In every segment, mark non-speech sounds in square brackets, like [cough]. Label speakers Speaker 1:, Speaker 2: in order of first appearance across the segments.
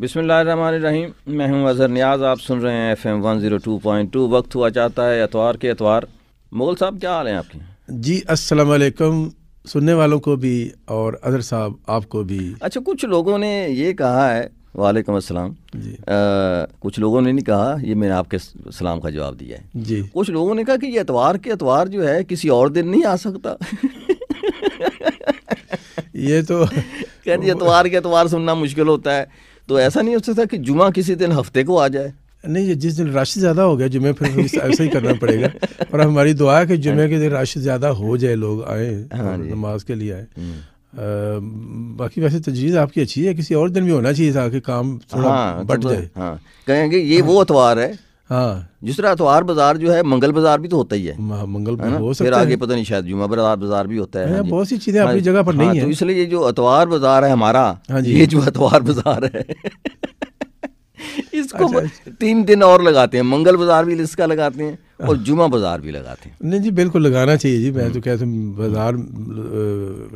Speaker 1: बिसमीम मैं हूं अज़हर नियाज आप सुन रहे हैं F M one zero two point two वक्त हुआ चाहता है एतवार के एतवार मुगल साहब क्या हाल हैं आपके
Speaker 2: जी वालेकुम सुनने वालों को भी और अज़हर साहब आपको भी
Speaker 1: अच्छा कुछ लोगों ने ये कहा है वालेकुम अस्सलाम जी आ, कुछ लोगों ने नहीं कहा ये मैंने आपके सलाम का जवाब दिया है जी कुछ लोगों ने कहा कि ये एतवार के एतवार जो है किसी और दिन नहीं आ सकता ये तो [laughs] कहते एतवार के एतवार सुनना मुश्किल होता है
Speaker 2: तो ऐसा नहीं हो सकता कि जुमा किसी दिन हफ्ते को आ जाए नहीं जिस दिन राशि ज़्यादा हो गया जुमे फिर ऐसा ही करना पड़ेगा [laughs] पर हमारी दुआ है कि जुमे के दिन राशि ज़्यादा हो हाँ जाए लोग आए नमाज के लिए आए आ, हम्म। बाकी वैसे तजवीज़ आपकी अच्छी है किसी और दिन भी होना चाहिए था कि काम थोड़ा हाँ, तो जाए हाँ, कहेंगे ये हाँ, वो अतवार है हाँ तरह अतवार तो बाजार
Speaker 1: जो है मंगल बाजार भी तो होता ही है मंगल फिर आगे पता नहीं शायद जुमा बाजार बाजार भी होता है हाँ बहुत सी चीजें अपनी हाँ जगह पर नहीं हाँ, तो है तो इसलिए ये जो अतवार बाजार है हमारा ये जो अतवार बाजार है इसको अच्छा, अच्छा। तीन दिन और लगाते हैं मंगल बाजार भी इसका लगाते हैं और जुमा बाज़ार भी लगाते
Speaker 2: हैं नहीं जी बिल्कुल लगाना चाहिए जी मैं तो कहता हूँ बाज़ार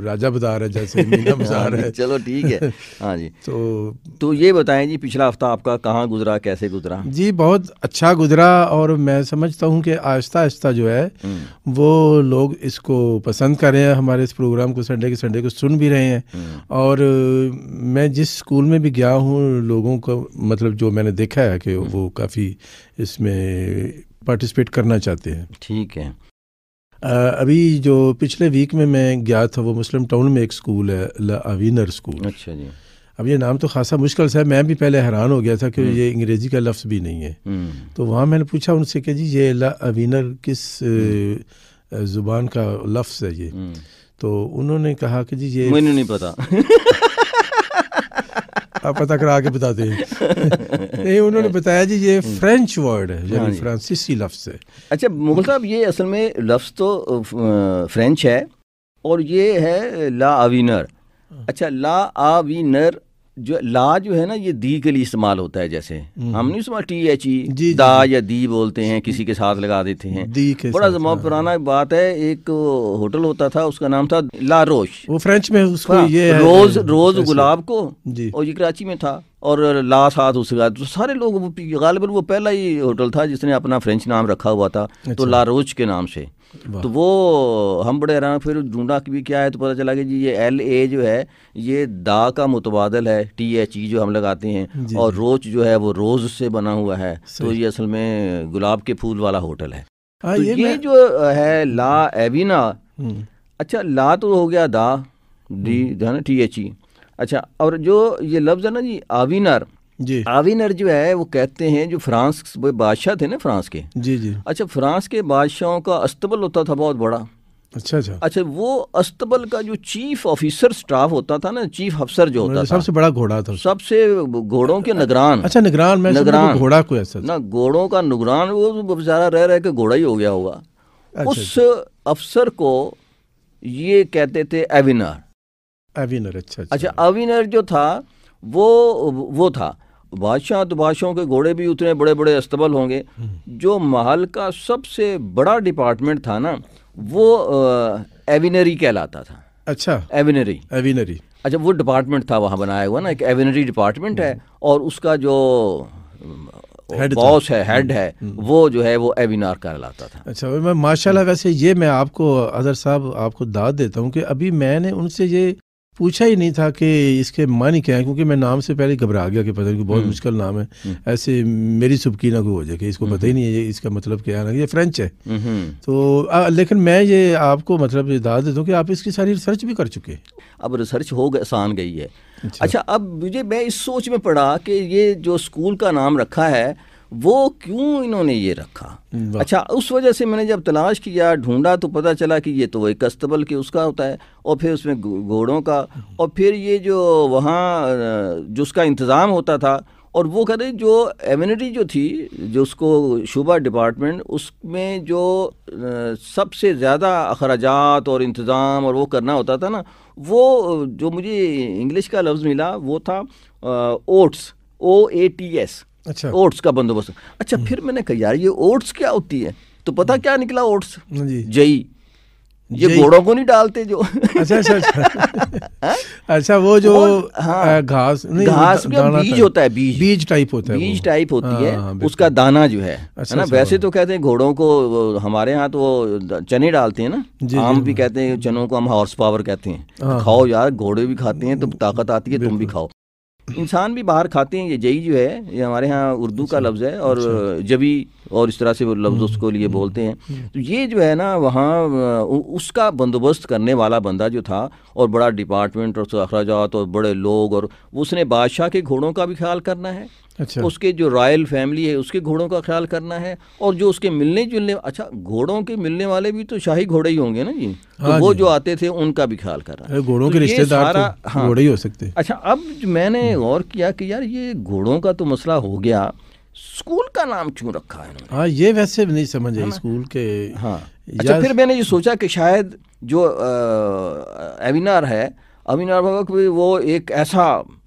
Speaker 2: राजा बाज़ार है जैसे मीना [laughs] हाँ बाज़ार है चलो ठीक है हाँ जी तो
Speaker 1: तो ये बताएं जी पिछला हफ्ता आपका कहाँ गुजरा कैसे गुजरा
Speaker 2: जी बहुत अच्छा गुजरा और मैं समझता हूँ कि आहिस्ता आहिस्ता जो है हम्म। वो लोग इसको पसंद कर रहे हैं हमारे इस प्रोग्राम को संडे के संडे को सुन भी रहे हैं हम्म। और मैं जिस स्कूल में भी गया हूँ लोगों को मतलब जो मैंने देखा है कि हम्म। वो काफ़ी इसमें पार्टिसिपेट करना चाहते हैं ठीक है अभी जो पिछले वीक में मैं गया था वो मुस्लिम टाउन में एक स्कूल है अवीनर स्कूल अच्छा जी अब ये नाम तो खासा मुश्किल सा है मैं भी पहले हैरान हो गया था कि हम्म। ये अंग्रेजी का लफ्ज़ भी नहीं है हम्म। तो वहाँ मैंने पूछा उनसे कि जी ये ला अवीनर किस हम्म। ज़ुबान का लफ्ज़ है ये तो उन्होंने कहा कि जी ये नहीं पता [laughs] आप पता करा के बता दें नहीं उन्होंने बताया जी ये फ्रेंच हम्म। वर्ड है यानी फ्रांसीसी लफ्ज़ है
Speaker 1: अच्छा मुगल साहब ये असल में लफ्ज़ तो फ्रेंच है और ये है ला आवीनर हाँ। अच्छा ला आवीनर जो ला जो है ना ये दी के लिए इस्तेमाल होता है जैसे हम्म। हम नहीं उसमें टी एच ई दा या दी बोलते हैं किसी के साथ
Speaker 2: लगा देते हैं दी के बड़ा
Speaker 1: जमा हाँ। पुराना बात है एक होटल होता था उसका नाम था ला रोश
Speaker 2: वो फ्रेंच में उसको हाँ, ये रोज रोज हाँ, गुलाब
Speaker 1: को और ये कराची में था और ला साथ उसका तो सारे लोग गालिबा वो पहला ही होटल था जिसने अपना फ्रेंच नाम रखा हुआ था तो अच्छा। ला रोज के नाम से तो वो हम बड़े हैरान फिर जूडा की भी क्या है तो पता चला कि जी ये एल ए जो है ये दा का मुतबादल है टी एच ई जो हम लगाते हैं और रोज जो है वो रोज़ से बना हुआ है तो ये असल में गुलाब के फूल वाला होटल है आ, हाँ, तो ये, ये जो है ला हम्म। एविना हम्म। अच्छा ला तो हो गया दा डी हम्म। है ना टी एच ई अच्छा और जो ये लफ्ज़ है ना जी आविनर जी आविनर जो है वो कहते हैं जो फ्रांस बादशाह थे ना फ्रांस के जी जी अच्छा फ्रांस के बादशाहों का अस्तबल होता था बहुत बड़ा अच्छा अच्छा अच्छा वो अस्तबल का जो चीफ ऑफिसर स्टाफ होता था ना चीफ अफसर जो होता मतलब था सबसे
Speaker 2: बड़ा घोड़ा था
Speaker 1: सबसे घोड़ों के निगरान अच्छा
Speaker 2: निगरान मैं निगरान घोड़ा को ऐसा
Speaker 1: ना घोड़ों का निगरान वो तो बेचारा रह रहे के घोड़ा ही हो गया होगा अच्छा, उस अच्छा। अफसर को ये कहते थे एविनर एविनर अच्छा अच्छा, अच्छा अविनर जो था वो वो था बादशाह तो बादशाहों के घोड़े भी उतने बड़े बड़े अस्तबल होंगे हम्म। जो महल का सबसे बड़ा डिपार्टमेंट था ना वो एविनरी कहलाता था अच्छा एविनरी एविनरी अच्छा वो डिपार्टमेंट था वहाँ बनाया हुआ ना एक एविनरी डिपार्टमेंट है हम्म। और उसका जो बॉस है हेड हम्म। है वो जो है वो एविनार कहलाता
Speaker 2: था अच्छा मैं माशाल्लाह वैसे ये मैं आपको अदर साहब आपको दाद देता हूँ कि अभी मैंने उनसे ये पूछा ही नहीं था कि इसके मानी क्या है क्योंकि मैं नाम से पहले घबरा गया कि पता नहीं बहुत हम्म। मुश्किल नाम है हम्म। ऐसे मेरी सुबकी ना कोई हो जाए कि इसको पता ही हम्म। नहीं है इसका मतलब क्या है ये फ्रेंच है तो आ, लेकिन मैं ये आपको मतलब दाद देता हूँ कि आप इसकी सारी रिसर्च भी कर चुके हैं अब रिसर्च हो गई आसान गई है अच्छा।, अच्छा अब मुझे मैं इस सोच में पड़ा
Speaker 1: कि ये जो स्कूल का नाम रखा है वो क्यों इन्होंने ये रखा हम्म, अच्छा उस वजह से मैंने जब तलाश किया ढूंढा तो पता चला कि ये तो वही कस्तबल के उसका होता है और फिर उसमें घोड़ों का और फिर ये जो वहाँ जो उसका इंतज़ाम होता था और वो कह रहे जो एम्यूनिटी जो थी जो उसको शुबा डिपार्टमेंट उसमें जो सबसे ज़्यादा अखराज और इंतज़ाम और वो करना होता था ना वो जो मुझे इंग्लिश का लफ्ज़ मिला वो था oats O A T S अच्छा ओट्स का बंदोबस्त अच्छा हम्म। फिर मैंने कहा यार ये ओट्स क्या होती है तो पता हम्म। क्या निकला ओट्स हाँ जई ये घोड़ों को नहीं डालते जो अच्छा अच्छा अच्छा, [laughs]
Speaker 2: हाँ? अच्छा वो जो हाँ, घास नहीं घास बीज
Speaker 1: होता है बीज बीज टाइप होता है बीज टाइप होती है हाँ, उसका दाना जो है अच्छा, ना अच्छा। वैसे तो कहते हैं घोड़ों को हमारे यहाँ तो वो चने डालते हैं ना आम भी कहते हैं चनों को हम हॉर्स पावर कहते हैं खाओ यार घोड़े भी खाते हैं तो ताकत आती है तुम भी खाओ इंसान भी बाहर खाते हैं ये जई जो है ये हमारे यहाँ उर्दू का अच्छा, लफ्ज़ है और अच्छा। जबी और इस तरह से वो लफ्ज़ हम्म, उसको लिए हम्म, बोलते हैं हम्म। तो ये जो है ना वहाँ उसका बंदोबस्त करने वाला बंदा जो था और बड़ा डिपार्टमेंट और अखराज और बड़े लोग और उसने बादशाह के घोड़ों का भी ख्याल करना है अच्छा उसके जो रॉयल फैमिली है उसके घोड़ों का ख्याल करना है और जो उसके मिलने जुलने अच्छा घोड़ों के मिलने वाले भी तो शाही घोड़े ही होंगे ना जी तो हाँ तो जी। वो जो आते थे उनका भी ख्याल करना
Speaker 2: है घोड़ों तो के रिश्तेदार तो हाँ, ही हो सकते
Speaker 1: अच्छा अब मैंने हम्म। गौर किया कि यार ये घोड़ों का तो मसला हो गया
Speaker 2: स्कूल का नाम क्यों रखा है हाँ ये वैसे भी नहीं समझ आई स्कूल के हाँ अच्छा फिर
Speaker 1: मैंने ये सोचा कि शायद जो एविनार है अविनार भगत वो एक ऐसा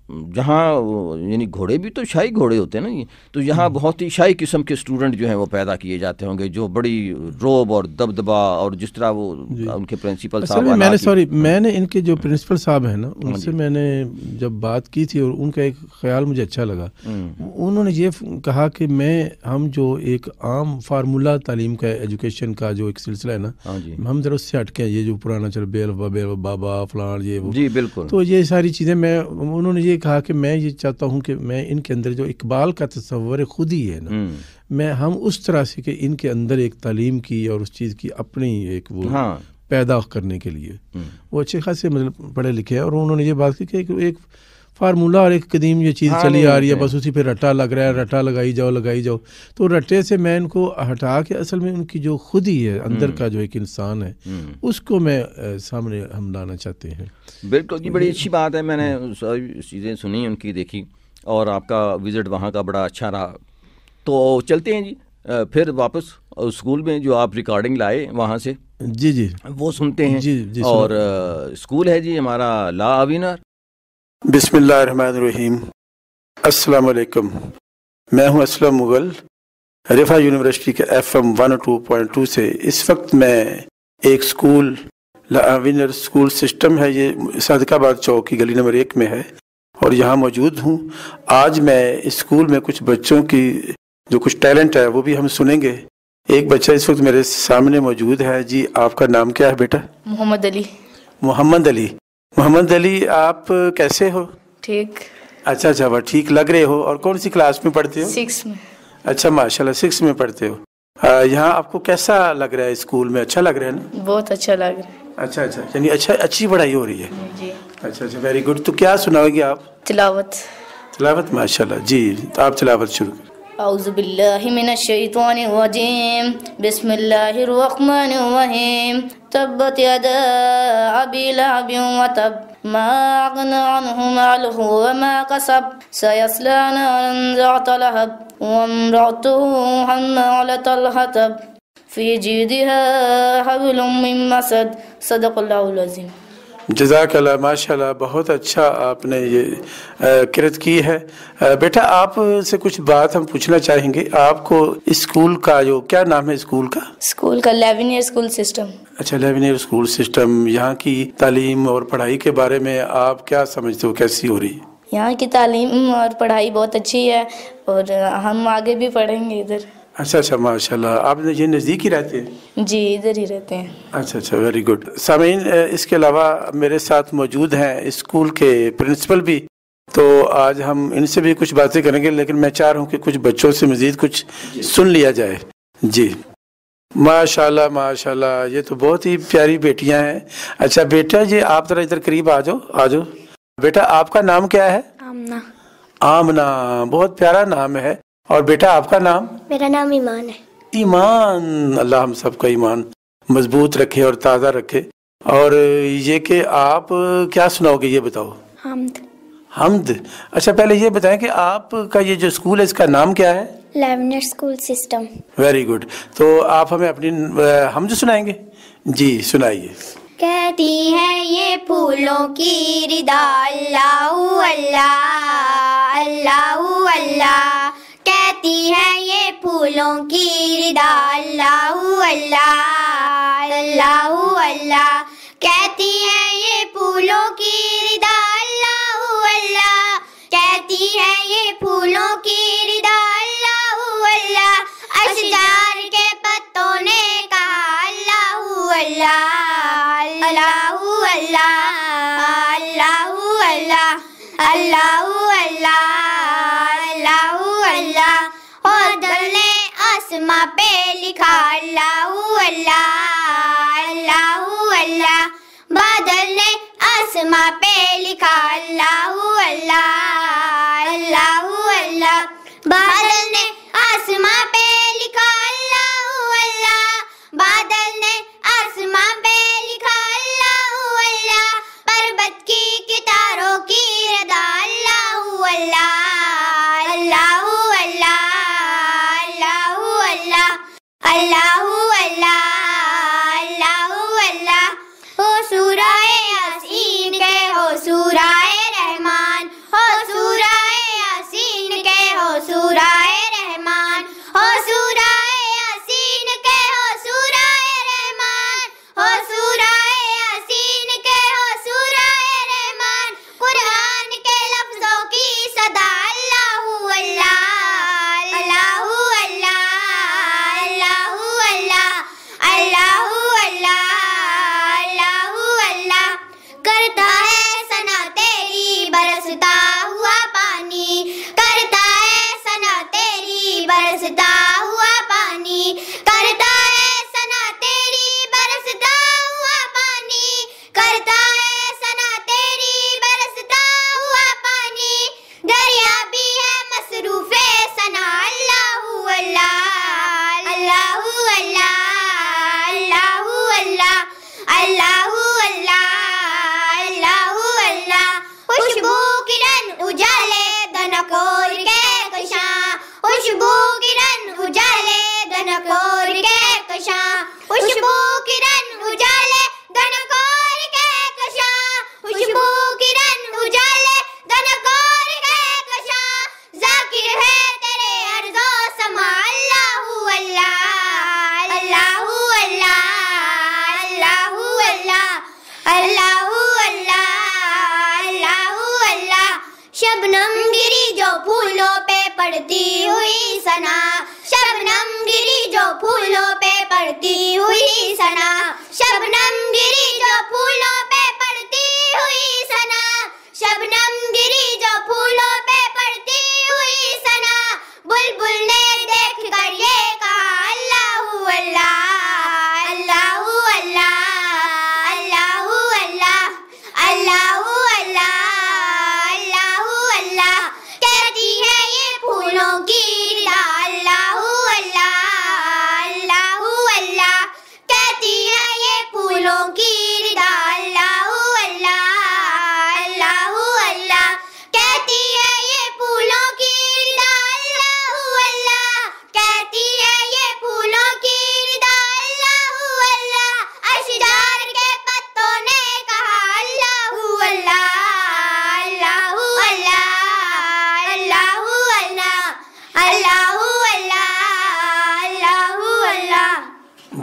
Speaker 1: जहाँ यानी घोड़े भी तो शाही घोड़े होते हैं ना तो यहाँ हम्म। बहुत ही शाही किस्म के स्टूडेंट जो हैं वो पैदा किए जाते होंगे जो बड़ी रोब और दबदबा और जिस तरह वो उनके प्रिंसिपल अच्छा, साहब मैंने सॉरी
Speaker 2: हाँ। मैंने इनके जो प्रिंसिपल साहब हैं ना हाँ उनसे मैंने जब बात की थी और उनका एक ख्याल मुझे अच्छा लगा हम्म। उन्होंने ये कहा कि मैं हम जो एक आम फार्मूला तालीम का एजुकेशन का जो एक सिलसिला है ना हाँ हम जरा उससे हटके ये जो पुराना चल बेल बेल बाबा फलान ये जी बिल्कुल तो ये सारी चीज़ें मैं उन्होंने ये ये कहा कि मैं ये चाहता हूँ कि मैं इनके अंदर जो इकबाल का तस्वर ख़ुद ही है ना हम्म। मैं हम उस तरह से कि इनके अंदर एक तालीम की और उस चीज़ की अपनी एक वो हाँ। पैदा करने के लिए हम्म। वो अच्छे खासे मतलब पढ़े लिखे हैं और उन्होंने ये बात की कि एक, एक फार्मूला और एक कदीम ये चीज़ हाँ, चली आ रही है बस उसी पे रट्टा लग रहा है रट्टा लगाई जाओ लगाई जाओ तो रट्टे से मैं इनको हटा के असल में उनकी जो खुद ही है अंदर हम्म। का जो एक इंसान है हम्म। उसको मैं सामने हम लाना चाहते हैं
Speaker 1: बिल्कुल जी बड़ी अच्छी बात है मैंने हम्म। चीज़ें सुनी उनकी देखी और आपका विज़िट वहाँ का बड़ा अच्छा रहा तो चलते हैं जी फिर वापस स्कूल में जो आप रिकॉर्डिंग लाए वहाँ से जी जी वो सुनते हैं जी जी और
Speaker 2: स्कूल है जी हमारा ला अविनर बिसमीम् अल्लाम मैं हूं असलम मुगल रिफा यूनिवर्सिटी के F M one two point two से इस वक्त मैं एक स्कूल विनर स्कूल सिस्टम है ये सदकाबाद चौक की गली नंबर एक में है और यहाँ मौजूद हूँ आज मैं इस स्कूल में कुछ बच्चों की जो कुछ टैलेंट है वो भी हम सुनेंगे एक बच्चा इस वक्त मेरे सामने मौजूद है जी आपका नाम क्या है बेटा मोहम्मद अली मोहम्मद अली मोहम्मद अली आप कैसे हो ठीक अच्छा अच्छा वह ठीक लग रहे हो और कौन सी क्लास में पढ़ते हो सिक्स में अच्छा माशाल्लाह सिक्स में पढ़ते हो यहाँ आपको कैसा लग रहा है स्कूल में अच्छा लग रहा है ना
Speaker 3: बहुत अच्छा लग रहा
Speaker 2: है अच्छा अच्छा यानी अच्छा अच्छी पढ़ाई हो रही है जी अच्छा अच्छा वेरी गुड तो क्या सुनाओगे आप तिलावत तिलावत माशाल्लाह जी तो आप तिलावत शुरू करें
Speaker 3: الرحمن الرحيم تبت يدا أبي لهب وتب ما أغنى عنه ماله وما كسب سيصلى نارا ذات لهب وامرأته حمالة الهتب في جيدها حبل من مسد صدق الله العظيم
Speaker 2: जजाकला माशाल्लाह बहुत अच्छा आपने ये किरत की है बेटा आप से कुछ बात हम पूछना चाहेंगे आपको स्कूल का जो क्या नाम है स्कूल का स्कूल
Speaker 3: का लेवन ईयर स्कूल सिस्टम
Speaker 2: अच्छा लेवन ईयर स्कूल सिस्टम यहाँ की तालीम और पढ़ाई के बारे में आप क्या समझते हो कैसी हो रही है
Speaker 3: यहाँ की तालीम और पढ़ाई बहुत अच्छी है और हम आगे भी पढ़ेंगे इधर
Speaker 2: अच्छा अच्छा माशाल्लाह आप ये नज़दीक ही रहते हैं
Speaker 3: जी इधर ही रहते हैं
Speaker 2: अच्छा अच्छा वेरी गुड सामीन इसके अलावा मेरे साथ मौजूद हैं स्कूल के प्रिंसिपल भी तो आज हम इनसे भी कुछ बातें करेंगे लेकिन मैं चाह रहा हूँ कि कुछ बच्चों से मज़ीद कुछ सुन लिया जाए जी माशाल्लाह माशाल्लाह ये तो बहुत ही प्यारी बेटियाँ हैं अच्छा बेटा जी आप ज़रा इधर करीब आ जाओ आ जाओ बेटा आपका नाम क्या है आमना आमना बहुत प्यारा नाम है और बेटा आपका नाम
Speaker 4: मेरा नाम ईमान है
Speaker 2: ईमान अल्लाह हम सबका ईमान मजबूत रखे और ताज़ा रखे और ये कि आप क्या सुनाओगे ये बताओ हमद हमद अच्छा पहले ये बताएं कि आपका ये जो स्कूल है इसका नाम क्या है
Speaker 4: लेवनर स्कूल सिस्टम
Speaker 2: वेरी गुड तो आप हमें अपनी हम जो सुनाएंगे जी सुनाइए
Speaker 4: कहती है ये फूलों की रिदा अल्लाह अल्लाह अल्लाह अल्लाह कहती है ये फूलों की रिदा अल्लाह अल्लाह अल्लाह अल्लाह कहती है ये फूलों की रिदा अल्लाह अल्लाह कहती है ये फूलों की रिदा अल्लाह अल्लाह अशजार के पत्तों ने कहा अल्लाह अल्लाह अल्लाह अल्लाह अल्लाह अल्लाह अल्लाह अल्लाह लिखा अल्लाह अल्लाह अल्लाह अल्लाह बादल ने आसमां पे लिखा अल्लाह बरसता हुआ पानी करता है सना तेरी बरसता हुआ पानी करता है सना तेरी बरसता हुआ पानी दरिया भी है मसरूफे सना अल्लाह अल्लाह अल्लाह अल्लाह अल्लाह अल्लाह अल्लाह अल्लाह अल्लाह अल्लाह खुशबू किरण उजाले दनकोर के खुशबू किरण उजाले दनकोर के कशा खुशबू किरण उजाले दनकोर के कशा खुशबू किरण उजाले दनकोर के कशा जाकिर है तेरे अर्जो समा अल्लाहू अल्लाह अल्लाहू अल्लाह अल्लाहू अल्लाह अल्लाहू अल्लाह अल्लाहू अल्लाह शबनम गिरी जो फूलों पे पड़ती हुई सना फूलों पे पड़ती हुई सना शबनम गिरी जो फूलों पे पड़ती हुई सना शबनम गिरी जो फूलों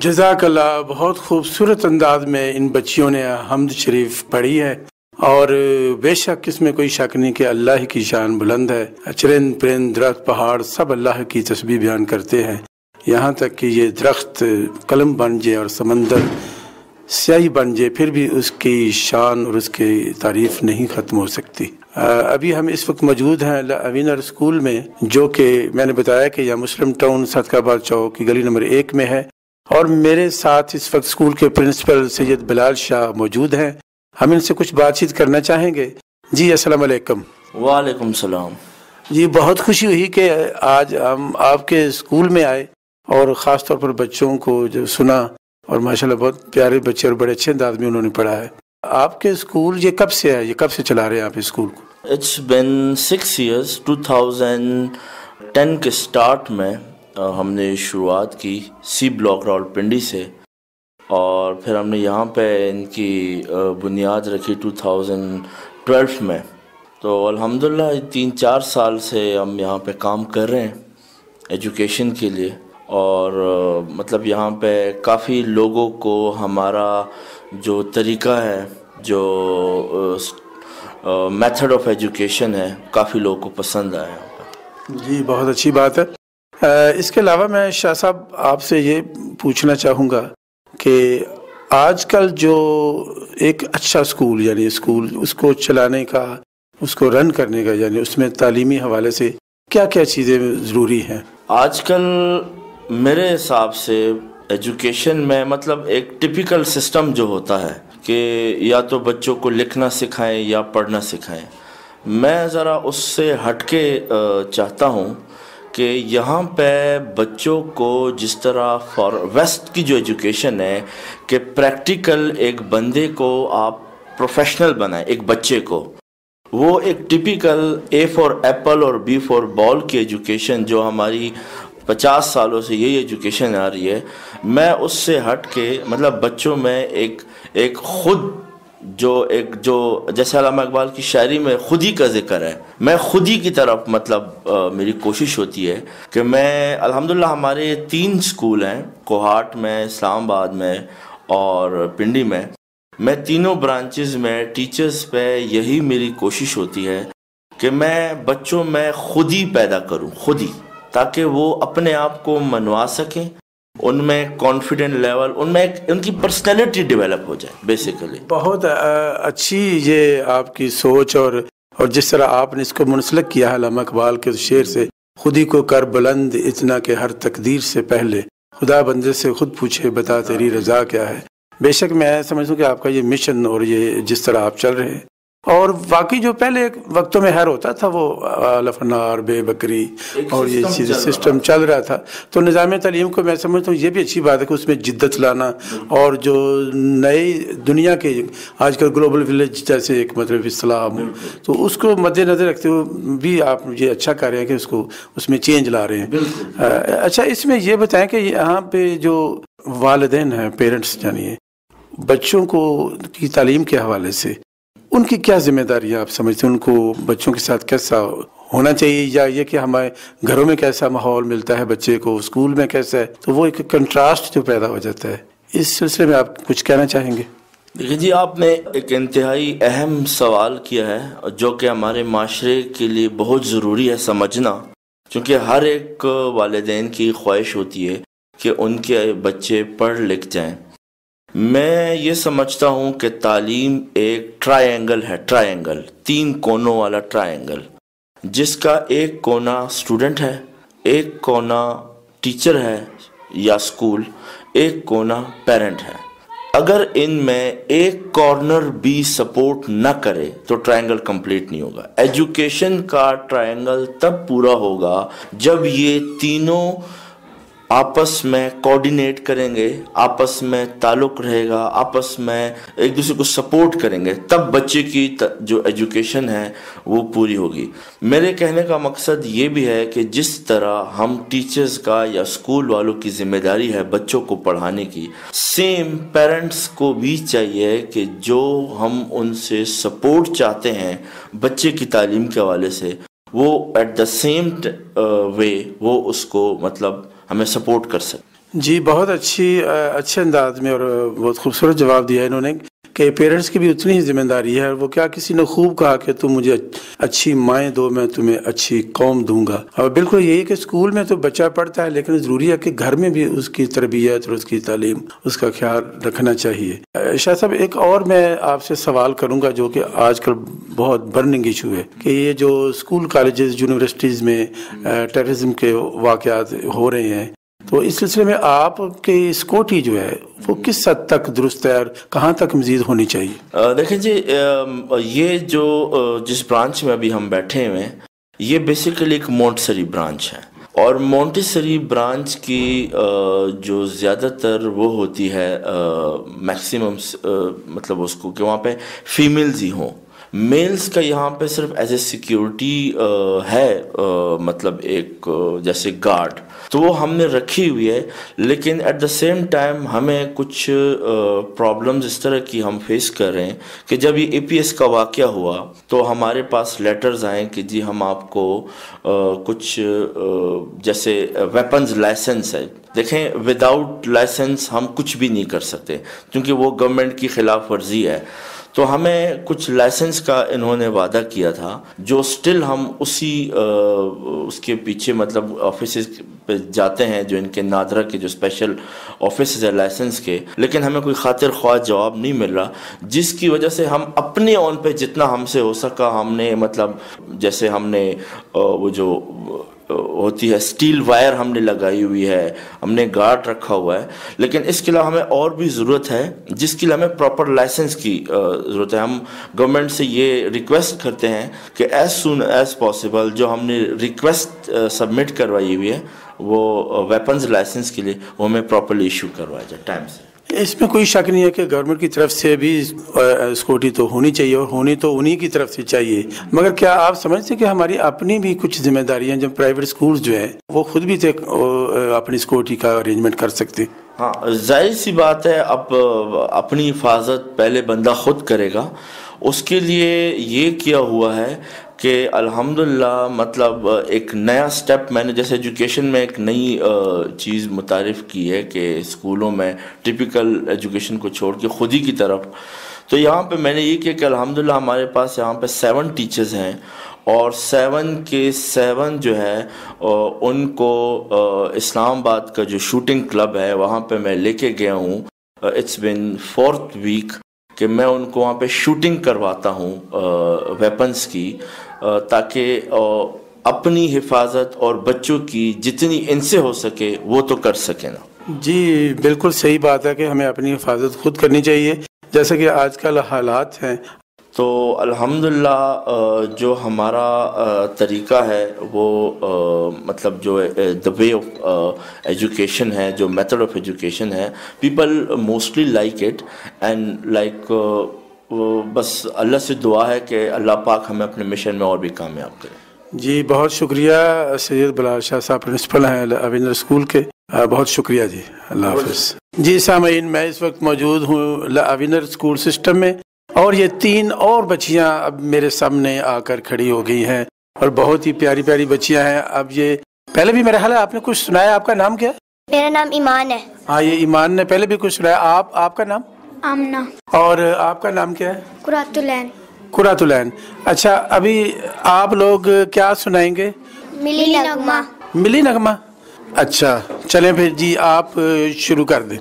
Speaker 2: जजाकला बहुत खूबसूरत अंदाज में इन बच्चियों ने हमद शरीफ पढ़ी है और बेशक इसमें कोई शक नहीं कि अल्लाह की शान बुलंद है चरिंद परिंद दरख्त पहाड़ सब अल्लाह की तस्वीर बयान करते हैं यहाँ तक कि ये दरख्त कलम बन जाए और समंदर स्याही बन जाए फिर भी उसकी शान और उसकी तारीफ नहीं ख़त्म हो सकती अभी हम इस वक्त मौजूद हैं अवीनर स्कूल में जो कि मैंने बताया कि यह मुस्लिम टाउन सदकाबाद चौक की गली नंबर एक में है और मेरे साथ इस वक्त स्कूल के प्रिंसिपल सैयद बिलाल शाह मौजूद हैं हम इनसे कुछ बातचीत करना चाहेंगे जी असलम वालेकुम सलाम जी बहुत खुशी हुई कि आज हम आपके स्कूल में आए और ख़ास तौर पर बच्चों को जो सुना और माशाल्लाह बहुत प्यारे बच्चे और बड़े अच्छे अंदाज में उन्होंने पढ़ा है आपके स्कूल
Speaker 5: ये कब से है ये कब से चला रहे हैं आप स्कूल को इट्स बिन सिक्स ईयर्स 2010 के स्टार्ट में हमने शुरुआत की सी ब्लॉक पिंडी से और फिर हमने यहाँ पे इनकी बुनियाद रखी 2012 में तो अल्हम्दुलिल्लाह तीन चार साल से हम यहाँ पे काम कर रहे हैं एजुकेशन के लिए और मतलब यहाँ पे काफ़ी लोगों को हमारा जो तरीका है जो मेथड ऑफ एजुकेशन है काफ़ी लोगों को पसंद आया
Speaker 2: जी बहुत अच्छी बात है इसके अलावा मैं शाह साहब आपसे ये पूछना चाहूँगा कि आजकल जो एक अच्छा स्कूल यानी स्कूल उसको चलाने का उसको रन करने का यानी उसमें तालीमी हवाले से क्या क्या चीज़ें
Speaker 5: ज़रूरी हैं आजकल मेरे हिसाब से एजुकेशन में मतलब एक टिपिकल सिस्टम जो होता है कि या तो बच्चों को लिखना सिखाएं या पढ़ना सिखाएं मैं ज़रा उससे हटके चाहता हूँ कि यहाँ पे बच्चों को जिस तरह फॉर वेस्ट की जो एजुकेशन है कि प्रैक्टिकल एक बंदे को आप प्रोफेशनल बनाएं एक बच्चे को वो एक टिपिकल ए फॉर एप्पल और बी फॉर बॉल की एजुकेशन जो हमारी पचास सालों से यही एजुकेशन आ रही है मैं उससे हट के मतलब बच्चों में एक एक खुद जो एक जो जैसे अलामा इकबाल की शायरी में खुद ही का जिक्र है मैं खुद ही की तरफ मतलब आ, मेरी कोशिश होती है कि मैं अल्हम्दुलिल्लाह हमारे तीन स्कूल हैं कोहाट में इस्लामाबाद में और पिंडी में मैं तीनों ब्रांचेस में टीचर्स पे यही मेरी कोशिश होती है कि मैं बच्चों में खुद ही पैदा करूँ खुद ही ताकि वो अपने आप को मनवा सकें उनमें कॉन्फिडेंट लेवल उनमें एक उनकी पर्सनैलिटी डेवलप हो जाए बेसिकली
Speaker 2: बहुत अच्छी ये आपकी सोच और और जिस तरह आपने इसको मुंसलिक किया है लामा इकबाल के शेर से खुद ही को कर बुलंद इतना के हर तकदीर से पहले खुदा बंदे से खुद पूछे बता तेरी रजा क्या है बेशक मैं समझता कि आपका ये मिशन और ये जिस तरह आप चल रहे हैं और बाकी जो पहले एक वक्तों में हर होता था वो लफनार बे बकरी और ये चीज़ सिस्टम चल रहा था तो निज़ाम तलीम को मैं समझता हूँ ये भी अच्छी बात है कि उसमें जिद्दत लाना और जो नई दुनिया के आजकल ग्लोबल विलेज जैसे एक मतलब इस्लाम तो उसको मद्देनज़र रखते हुए भी आप ये अच्छा कर रहे हैं कि उसको उसमें चेंज ला रहे हैं अच्छा इसमें यह बताएं कि यहाँ पर जो वालदेन हैं पेरेंट्स जानिए बच्चों को की तालीम के हवाले से उनकी क्या जिम्मेदारी है आप समझते हैं उनको बच्चों के साथ कैसा होना चाहिए या ये कि हमारे घरों में कैसा माहौल मिलता है बच्चे को स्कूल में कैसा है तो वो एक कंट्रास्ट जो पैदा हो जाता है इस सिलसिले में आप कुछ कहना चाहेंगे
Speaker 5: देखिए जी आपने एक इंतहाई अहम सवाल किया है जो कि हमारे माशरे के लिए बहुत ज़रूरी है समझना क्योंकि हर एक वालदेन की ख्वाहिश होती है कि उनके बच्चे पढ़ लिख जाएं मैं ये समझता हूँ कि तालीम एक ट्रायंगल है ट्रायंगल तीन कोनों वाला ट्रायंगल जिसका एक कोना स्टूडेंट है एक कोना टीचर है या स्कूल एक कोना पेरेंट है अगर इनमें एक कॉर्नर भी सपोर्ट ना करे तो ट्रायंगल कंप्लीट नहीं होगा एजुकेशन का ट्रायंगल तब पूरा होगा जब ये तीनों आपस में कोऑर्डिनेट करेंगे आपस में ताल्लुक रहेगा आपस में एक दूसरे को सपोर्ट करेंगे तब बच्चे की जो एजुकेशन है वो पूरी होगी मेरे कहने का मकसद ये भी है कि जिस तरह हम टीचर्स का या स्कूल वालों की जिम्मेदारी है बच्चों को पढ़ाने की सेम पेरेंट्स को भी चाहिए कि जो हम उनसे सपोर्ट चाहते हैं बच्चे की तालीम के हवाले से वो एट द सेम वे वो उसको मतलब हमें सपोर्ट कर सकें
Speaker 2: जी बहुत अच्छी अच्छे अंदाज में और बहुत खूबसूरत जवाब दिया इन्होंने कि पेरेंट्स की भी उतनी ही जिम्मेदारी है वो क्या किसी ने खूब कहा कि तुम मुझे अच्छी माएँ दो मैं तुम्हें अच्छी कौम दूंगा और बिल्कुल यही कि स्कूल में तो बच्चा पढ़ता है लेकिन ज़रूरी है कि घर में भी उसकी तरबियत और उसकी तालीम उसका ख्याल रखना चाहिए शाह साहब एक और मैं आपसे सवाल करूँगा जो कि आजकल बहुत बर्निंग इशू है कि ये जो स्कूल कॉलेज यूनिवर्सिटीज़ में टेररिज्म के वाक़ हो रहे हैं तो इस सिलसिले में आपके स्कोटी जो है वो किस हद तक दुरुस्त है और कहाँ तक मजीद होनी चाहिए
Speaker 5: देखें जी ये जो जिस ब्रांच में अभी हम बैठे हुए हैं ये बेसिकली एक मोन्टसरी ब्रांच है और मोन्टसरी ब्रांच की जो ज़्यादातर वो होती है मैक्सिमम मतलब उसको कि वहाँ पे फीमेल्स ही हों मेल्स का यहाँ पे सिर्फ एज ए सिक्योरिटी है आ, मतलब एक जैसे गार्ड तो वो हमने रखी हुई है लेकिन एट द सेम टाइम हमें कुछ प्रॉब्लम्स इस तरह की हम फेस कर रहे हैं कि जब ये एपीएस का वाक़ हुआ तो हमारे पास लेटर्स आए कि जी हम आपको आ, कुछ आ, जैसे वेपन्स लाइसेंस है देखें विदाउट लाइसेंस हम कुछ भी नहीं कर सकते क्योंकि वो गवर्नमेंट की खिलाफ वर्जी है तो हमें कुछ लाइसेंस का इन्होंने वादा किया था जो स्टिल हम उसी आ, उसके पीछे मतलब ऑफिस पे जाते हैं जो इनके नादरा के जो स्पेशल ऑफिस है लाइसेंस के लेकिन हमें कोई खातिर ख्वाह जवाब नहीं मिल रहा जिसकी वजह से हम अपने ऑन पे जितना हमसे हो सका हमने मतलब जैसे हमने वो जो होती है स्टील वायर हमने लगाई हुई है हमने गार्ड रखा हुआ है लेकिन इसके अलावा हमें और भी ज़रूरत है जिसके लिए हमें प्रॉपर लाइसेंस की ज़रूरत है हम गवर्नमेंट से ये रिक्वेस्ट करते हैं कि एज सुन एज पॉसिबल जो हमने रिक्वेस्ट सबमिट करवाई हुई है वो वेपन्स लाइसेंस के लिए वो हमें प्रॉपरली इशू करवाया जाए टाइम से
Speaker 2: इसमें कोई शक नहीं है कि गवर्नमेंट की तरफ से भी स्कूटी तो होनी चाहिए और होनी तो उन्हीं की तरफ से चाहिए मगर क्या आप समझते कि हमारी अपनी भी कुछ जिम्मेदारियां जब
Speaker 5: प्राइवेट स्कूल्स जो हैं वो खुद भी अपनी स्कूटी का अरेंजमेंट कर सकते हाँ जाहिर सी बात है अब अपनी हिफाजत पहले बंदा खुद करेगा उसके लिए ये किया हुआ है कि अल्हम्दुलिल्लाह मतलब एक नया स्टेप मैंने जैसे एजुकेशन में एक नई चीज़ मुतारफ़ की है कि स्कूलों में टिपिकल एजुकेशन को छोड़ के खुद ही की तरफ तो यहाँ पे मैंने ये किया कि अल्हम्दुलिल्लाह हमारे पास यहाँ पे सेवन टीचर्स हैं और सेवन के सेवन जो है उनको इस्लामाबाद का जो शूटिंग क्लब है वहाँ पे मैं लेके गया हूँ इट्स बिन फोर्थ वीक कि मैं उनको वहाँ पे शूटिंग करवाता हूँ वेपन्स की ताकि अपनी हिफाजत और बच्चों की जितनी इनसे हो सके वो तो कर सके
Speaker 2: ना जी बिल्कुल सही बात है कि हमें अपनी हिफाजत खुद करनी चाहिए जैसे कि आजकल हालात हैं तो
Speaker 5: अल्हम्दुलिल्लाह जो हमारा तरीका है वो मतलब जो द वे ऑफ एजुकेशन है जो मेथड ऑफ एजुकेशन है people mostly like it and like बस अल्लाह से दुआ है कि अल्लाह पाक हमें अपने मिशन में और भी कामयाब
Speaker 2: करे जी बहुत शुक्रिया सैयद बलार शाह साहब प्रिंसिपल हैं अविंदर स्कूल के बहुत शुक्रिया जी अल्लाह हाफ जी सामीन मैं इस वक्त मौजूद हूँ अविनर स्कूल सिस्टम में और ये तीन और बच्चियां अब मेरे सामने आकर खड़ी हो गई हैं और बहुत ही प्यारी प्यारी बच्चियां हैं अब ये पहले भी मेरा हाल है आपने कुछ सुनाया आपका नाम क्या
Speaker 4: मेरा नाम ईमान है
Speaker 2: हाँ ये ईमान ने पहले भी कुछ सुनाया आप आपका नाम आमना और आपका नाम क्या है
Speaker 4: कुरातुलैन
Speaker 2: कुरातुलैन अच्छा अभी आप लोग क्या सुनाएंगे
Speaker 4: मिली नगमा
Speaker 2: मिली नगमा अच्छा चलें फिर जी आप शुरू कर दें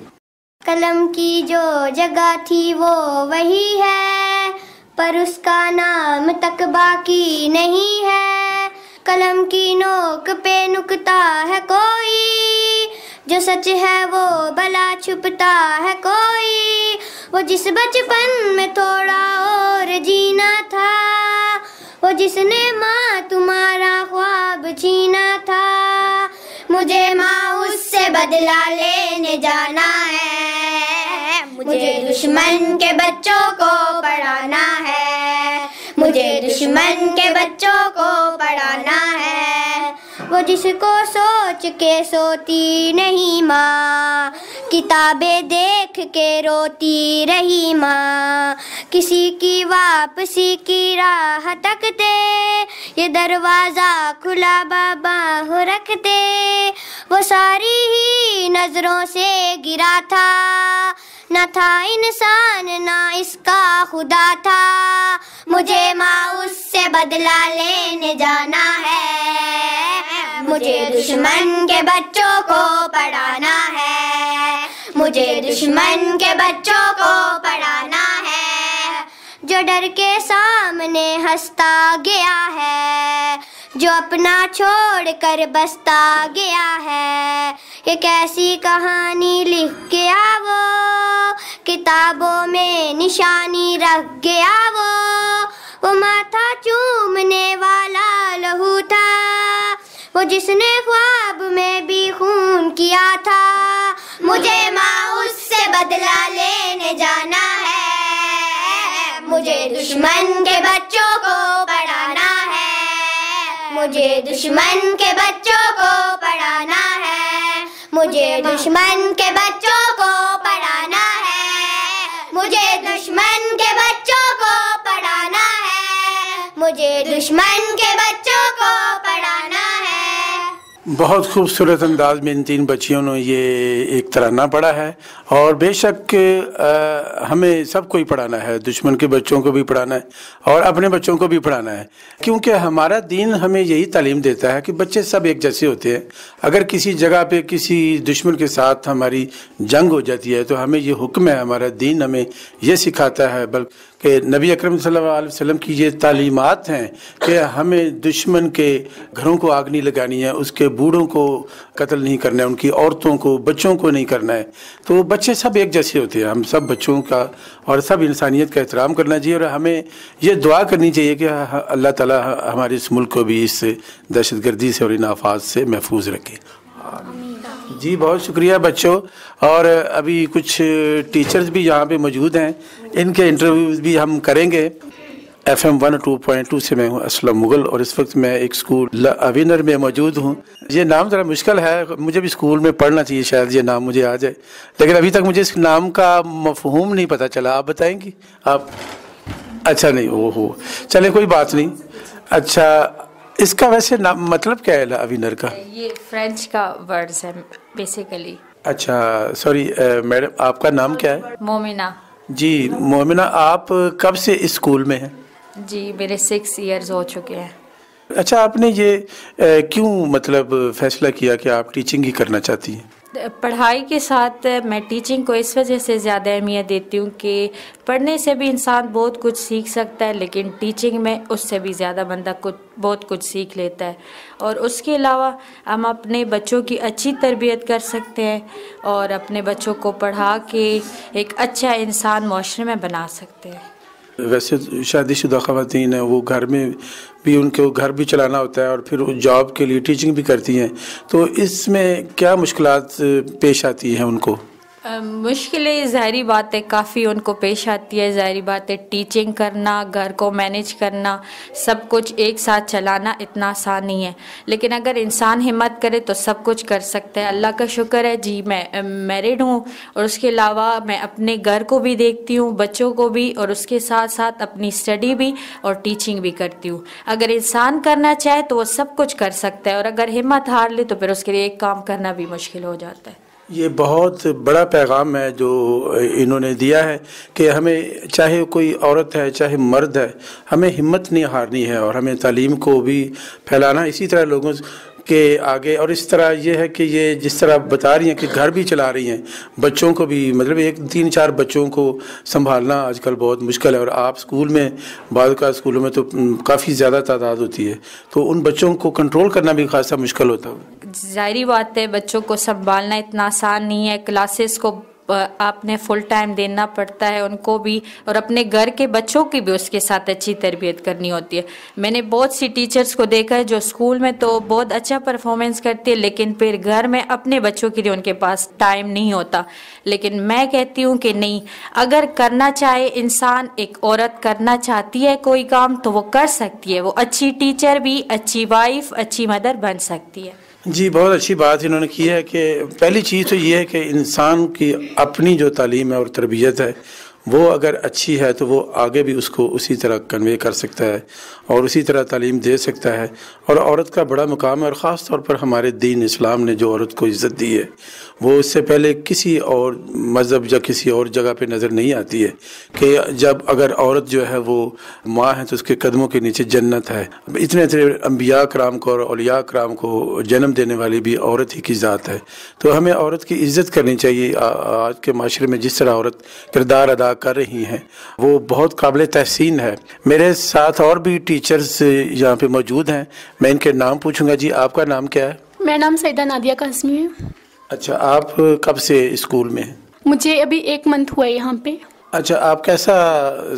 Speaker 4: कलम की जो जगह थी वो वही है पर उसका नाम तक बाकी नहीं है कलम की नोक पे नुकता है कोई जो सच है वो भला छुपता है कोई वो जिस बचपन में थोड़ा और जीना था वो जिसने माँ तुम्हारा ख्वाब छीना था मुझे माँ उससे बदला लेने जाना है मुझे दुश्मन के बच्चों को पढ़ाना है मुझे दुश्मन के बच्चों को पढ़ाना है वो जिसको सोच के सोती नहीं माँ किताबें देख के रोती रही माँ किसी की वापसी की राह तकते ये दरवाज़ा खुला बाबा हो रखते वो सारी ही नज़रों से गिरा था न था इंसान न इसका खुदा था मुझे माँ उससे बदला लेने जाना है मुझे दुश्मन के बच्चों को पढ़ाना है मुझे दुश्मन के बच्चों को पढ़ाना है जो डर के सामने हंसता गया है जो अपना छोड़ कर बसता गया है ये कैसी कहानी लिख गया वो किताबों में निशानी रख गया वो वो माथा चूमने वाला लहू था वो जिसने ख्वाब में भी खून किया था मुझे माँ उससे बदला लेने जाना है मुझे दुश्मन के बच्चों को पढ़ाना मुझे दुश्मन के बच्चों को पढ़ाना है मुझे दुश्मन के बच्चों को पढ़ाना है मुझे दुश्मन के बच्चों को पढ़ाना है मुझे दुश्मन के बच्चों को पढ़ाना
Speaker 2: बहुत खूबसूरत अंदाज में इन तीन बच्चियों ने ये एक तराना पढ़ा है और बेशक आ, हमें सबको ही पढ़ाना है दुश्मन के बच्चों को भी पढ़ाना है और अपने बच्चों को भी पढ़ाना है क्योंकि हमारा दीन हमें यही तालीम देता है कि बच्चे सब एक जैसे होते हैं अगर किसी जगह पे किसी दुश्मन के साथ हमारी जंग हो जाती है तो हमें ये हुक्म है हमारा दीन हमें ये सिखाता है बल्कि कि नबी अकरम सल्लल्लाहु अलैहि वसल्लम की ये तालीमत हैं कि हमें दुश्मन के घरों को आग नहीं लगानी है उसके बूढ़ों को कत्ल नहीं करना है उनकी औरतों को बच्चों को नहीं करना है तो बच्चे सब एक जैसे होते हैं हम सब बच्चों का और सब इंसानियत का एहतराम करना चाहिए और हमें ये दुआ करनी चाहिए कि अल्लाह ताली हमारे इस मुल्क को भी इस दहशत गर्दी से और इन आफात से महफूज रखें जी बहुत शुक्रिया बच्चों और अभी कुछ टीचर्स भी यहाँ पे मौजूद हैं इनके इंटरव्यूज भी हम करेंगे F M one two point two से मैं हूँ असलम मुगल और इस वक्त मैं एक स्कूल अविनर में मौजूद हूँ ये नाम ज़रा मुश्किल है मुझे भी स्कूल में पढ़ना चाहिए शायद ये नाम मुझे आ जाए लेकिन अभी तक मुझे इस नाम का मफहूम नहीं पता चला आप बताएंगी आप अच्छा नहीं ओहो हो चले कोई बात नहीं अच्छा इसका वैसे नाम मतलब क्या है अविनर का
Speaker 6: ये फ्रेंच का वर्ड्स है बेसिकली
Speaker 2: अच्छा सॉरी मैडम आपका नाम क्या है मोमिना जी मोमिना आप कब से स्कूल में हैं
Speaker 6: जी मेरे सिक्स इयर्स हो चुके हैं
Speaker 2: अच्छा आपने ये क्यों मतलब फैसला किया कि आप टीचिंग ही करना चाहती हैं
Speaker 6: पढ़ाई के साथ मैं टीचिंग को इस वजह से ज़्यादा अहमियत देती हूँ कि पढ़ने से भी इंसान बहुत कुछ सीख सकता है लेकिन टीचिंग में उससे भी ज़्यादा बंदा कुछ बहुत कुछ सीख लेता है और उसके अलावा हम अपने बच्चों की अच्छी तरबियत कर सकते हैं और अपने बच्चों को पढ़ा के एक अच्छा इंसान माशरे में बना सकते हैं
Speaker 2: वैसे शादीशुदा खातन हैं वो घर में भी उनको घर भी चलाना होता है और फिर वो जॉब के लिए टीचिंग भी करती हैं तो इसमें क्या मुश्किल पेश आती हैं उनको
Speaker 6: मुश्किलें ज़ाहरी बातें काफ़ी उनको पेश आती है ज़ाहरी बातें टीचिंग करना घर को मैनेज करना सब कुछ एक साथ चलाना इतना आसान नहीं है लेकिन अगर इंसान हिम्मत करे तो सब कुछ कर सकता है अल्लाह का शुक्र है जी मैं मैरिड हूँ और उसके अलावा मैं अपने घर को भी देखती हूँ बच्चों को भी और उसके साथ साथ अपनी स्टडी भी और टीचिंग भी करती हूँ अगर इंसान करना चाहे तो वह सब कुछ कर सकता है और अगर हिम्मत हार ले तो फिर उसके लिए एक काम करना भी मुश्किल हो जाता है
Speaker 2: ये बहुत बड़ा पैगाम है जो इन्होंने दिया है कि हमें चाहे कोई औरत है चाहे मर्द है हमें हिम्मत नहीं हारनी है और हमें तालीम को भी फैलाना इसी तरह लोगों के आगे और इस तरह ये है कि ये जिस तरह बता रही हैं कि घर भी चला रही हैं बच्चों को भी मतलब एक तीन चार बच्चों को संभालना आजकल बहुत मुश्किल है और आप स्कूल में बाद का स्कूलों में तो काफ़ी ज़्यादा तादाद होती है तो उन बच्चों को कंट्रोल करना भी खासा मुश्किल होता है
Speaker 6: जाहिर बात है बच्चों को संभालना इतना आसान नहीं है क्लासेस को आपने फुल टाइम देना पड़ता है उनको भी और अपने घर के बच्चों की भी उसके साथ अच्छी तरबियत करनी होती है मैंने बहुत सी टीचर्स को देखा है जो स्कूल में तो बहुत अच्छा परफॉर्मेंस करती है लेकिन फिर घर में अपने बच्चों के लिए उनके पास टाइम नहीं होता लेकिन मैं कहती हूँ कि नहीं अगर करना चाहे इंसान एक औरत करना चाहती है कोई काम तो वो कर सकती है वो अच्छी टीचर भी अच्छी वाइफ अच्छी मदर बन सकती
Speaker 2: है जी बहुत अच्छी बात इन्होंने की है कि पहली चीज़ तो ये है कि इंसान की अपनी जो तालीम है और तरबियत है वो अगर अच्छी है तो वो आगे भी उसको उसी तरह कन्वे कर सकता है और उसी तरह तालीम दे सकता है और औरत का बड़ा मुकाम है और ख़ास तौर पर हमारे दीन इस्लाम ने जो औरत को इज़्ज़त दी है वो इससे पहले किसी और मज़हब या किसी और जगह पे नज़र नहीं आती है कि जब अगर औरत जो है वो माँ है तो उसके कदमों के नीचे जन्नत है इतने इतने अम्बिया कराम को और अलिया कराम को जन्म देने वाली भी औरत ही की ज़ात है तो हमें औरत की इज़्ज़त करनी चाहिए आज के माशरे में जिस तरह औरत किरदार अदा कर रही हैं वो बहुत काबिल तहसीन है मेरे साथ और भी टीचर्स यहाँ पर मौजूद हैं मैं इनके नाम पूछूंगा जी आपका नाम क्या है
Speaker 7: मेरा नाम सैदा नादिया कासमी है
Speaker 2: अच्छा आप कब से स्कूल में
Speaker 7: मुझे अभी एक मंथ हुआ है यहाँ पे
Speaker 2: अच्छा आप कैसा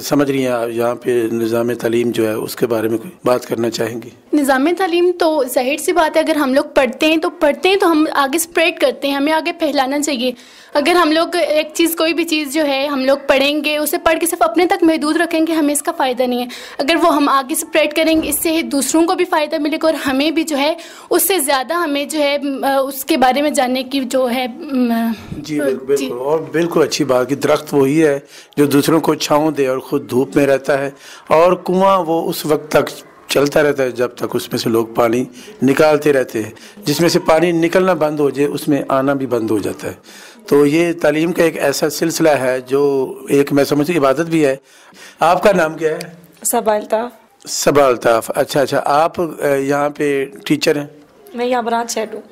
Speaker 2: समझ रही हैं यहाँ पे निज़ाम तलीम जो है उसके बारे में कोई बात करना चाहेंगी
Speaker 7: निज़ाम तलीम तो जाहिर सी बात है अगर हम लोग पढ़ते हैं तो पढ़ते हैं तो हम आगे स्प्रेड करते हैं हमें आगे फैलाना चाहिए अगर हम लोग एक चीज़ कोई भी चीज़ जो है हम लोग पढ़ेंगे उसे पढ़ के सिर्फ अपने तक महदूद रखेंगे हमें इसका फ़ायदा नहीं है अगर वो हम आगे स्प्रेड करेंगे इससे दूसरों को भी फ़ायदा मिलेगा और हमें भी जो है उससे ज़्यादा हमें जो है उसके बारे में जानने की जो है जी
Speaker 2: बिल्कुल और बिल्कुल अच्छी बात की दरख्त वही है जो दूसरों को छाँव दे और ख़ुद धूप में रहता है और कुआँ वो उस वक्त तक चलता रहता है जब तक उसमें से लोग पानी निकालते रहते हैं जिसमें से पानी निकलना बंद हो जाए उसमें आना भी बंद हो जाता है तो ये तालीम का एक ऐसा सिलसिला है जो एक मैं समझती इबादत भी है आपका नाम क्या है
Speaker 8: सबालताफ
Speaker 2: सबालताफ अच्छा अच्छा आप यहाँ पे टीचर हैं
Speaker 8: मैं यहाँ ब्रांच हेड हूँ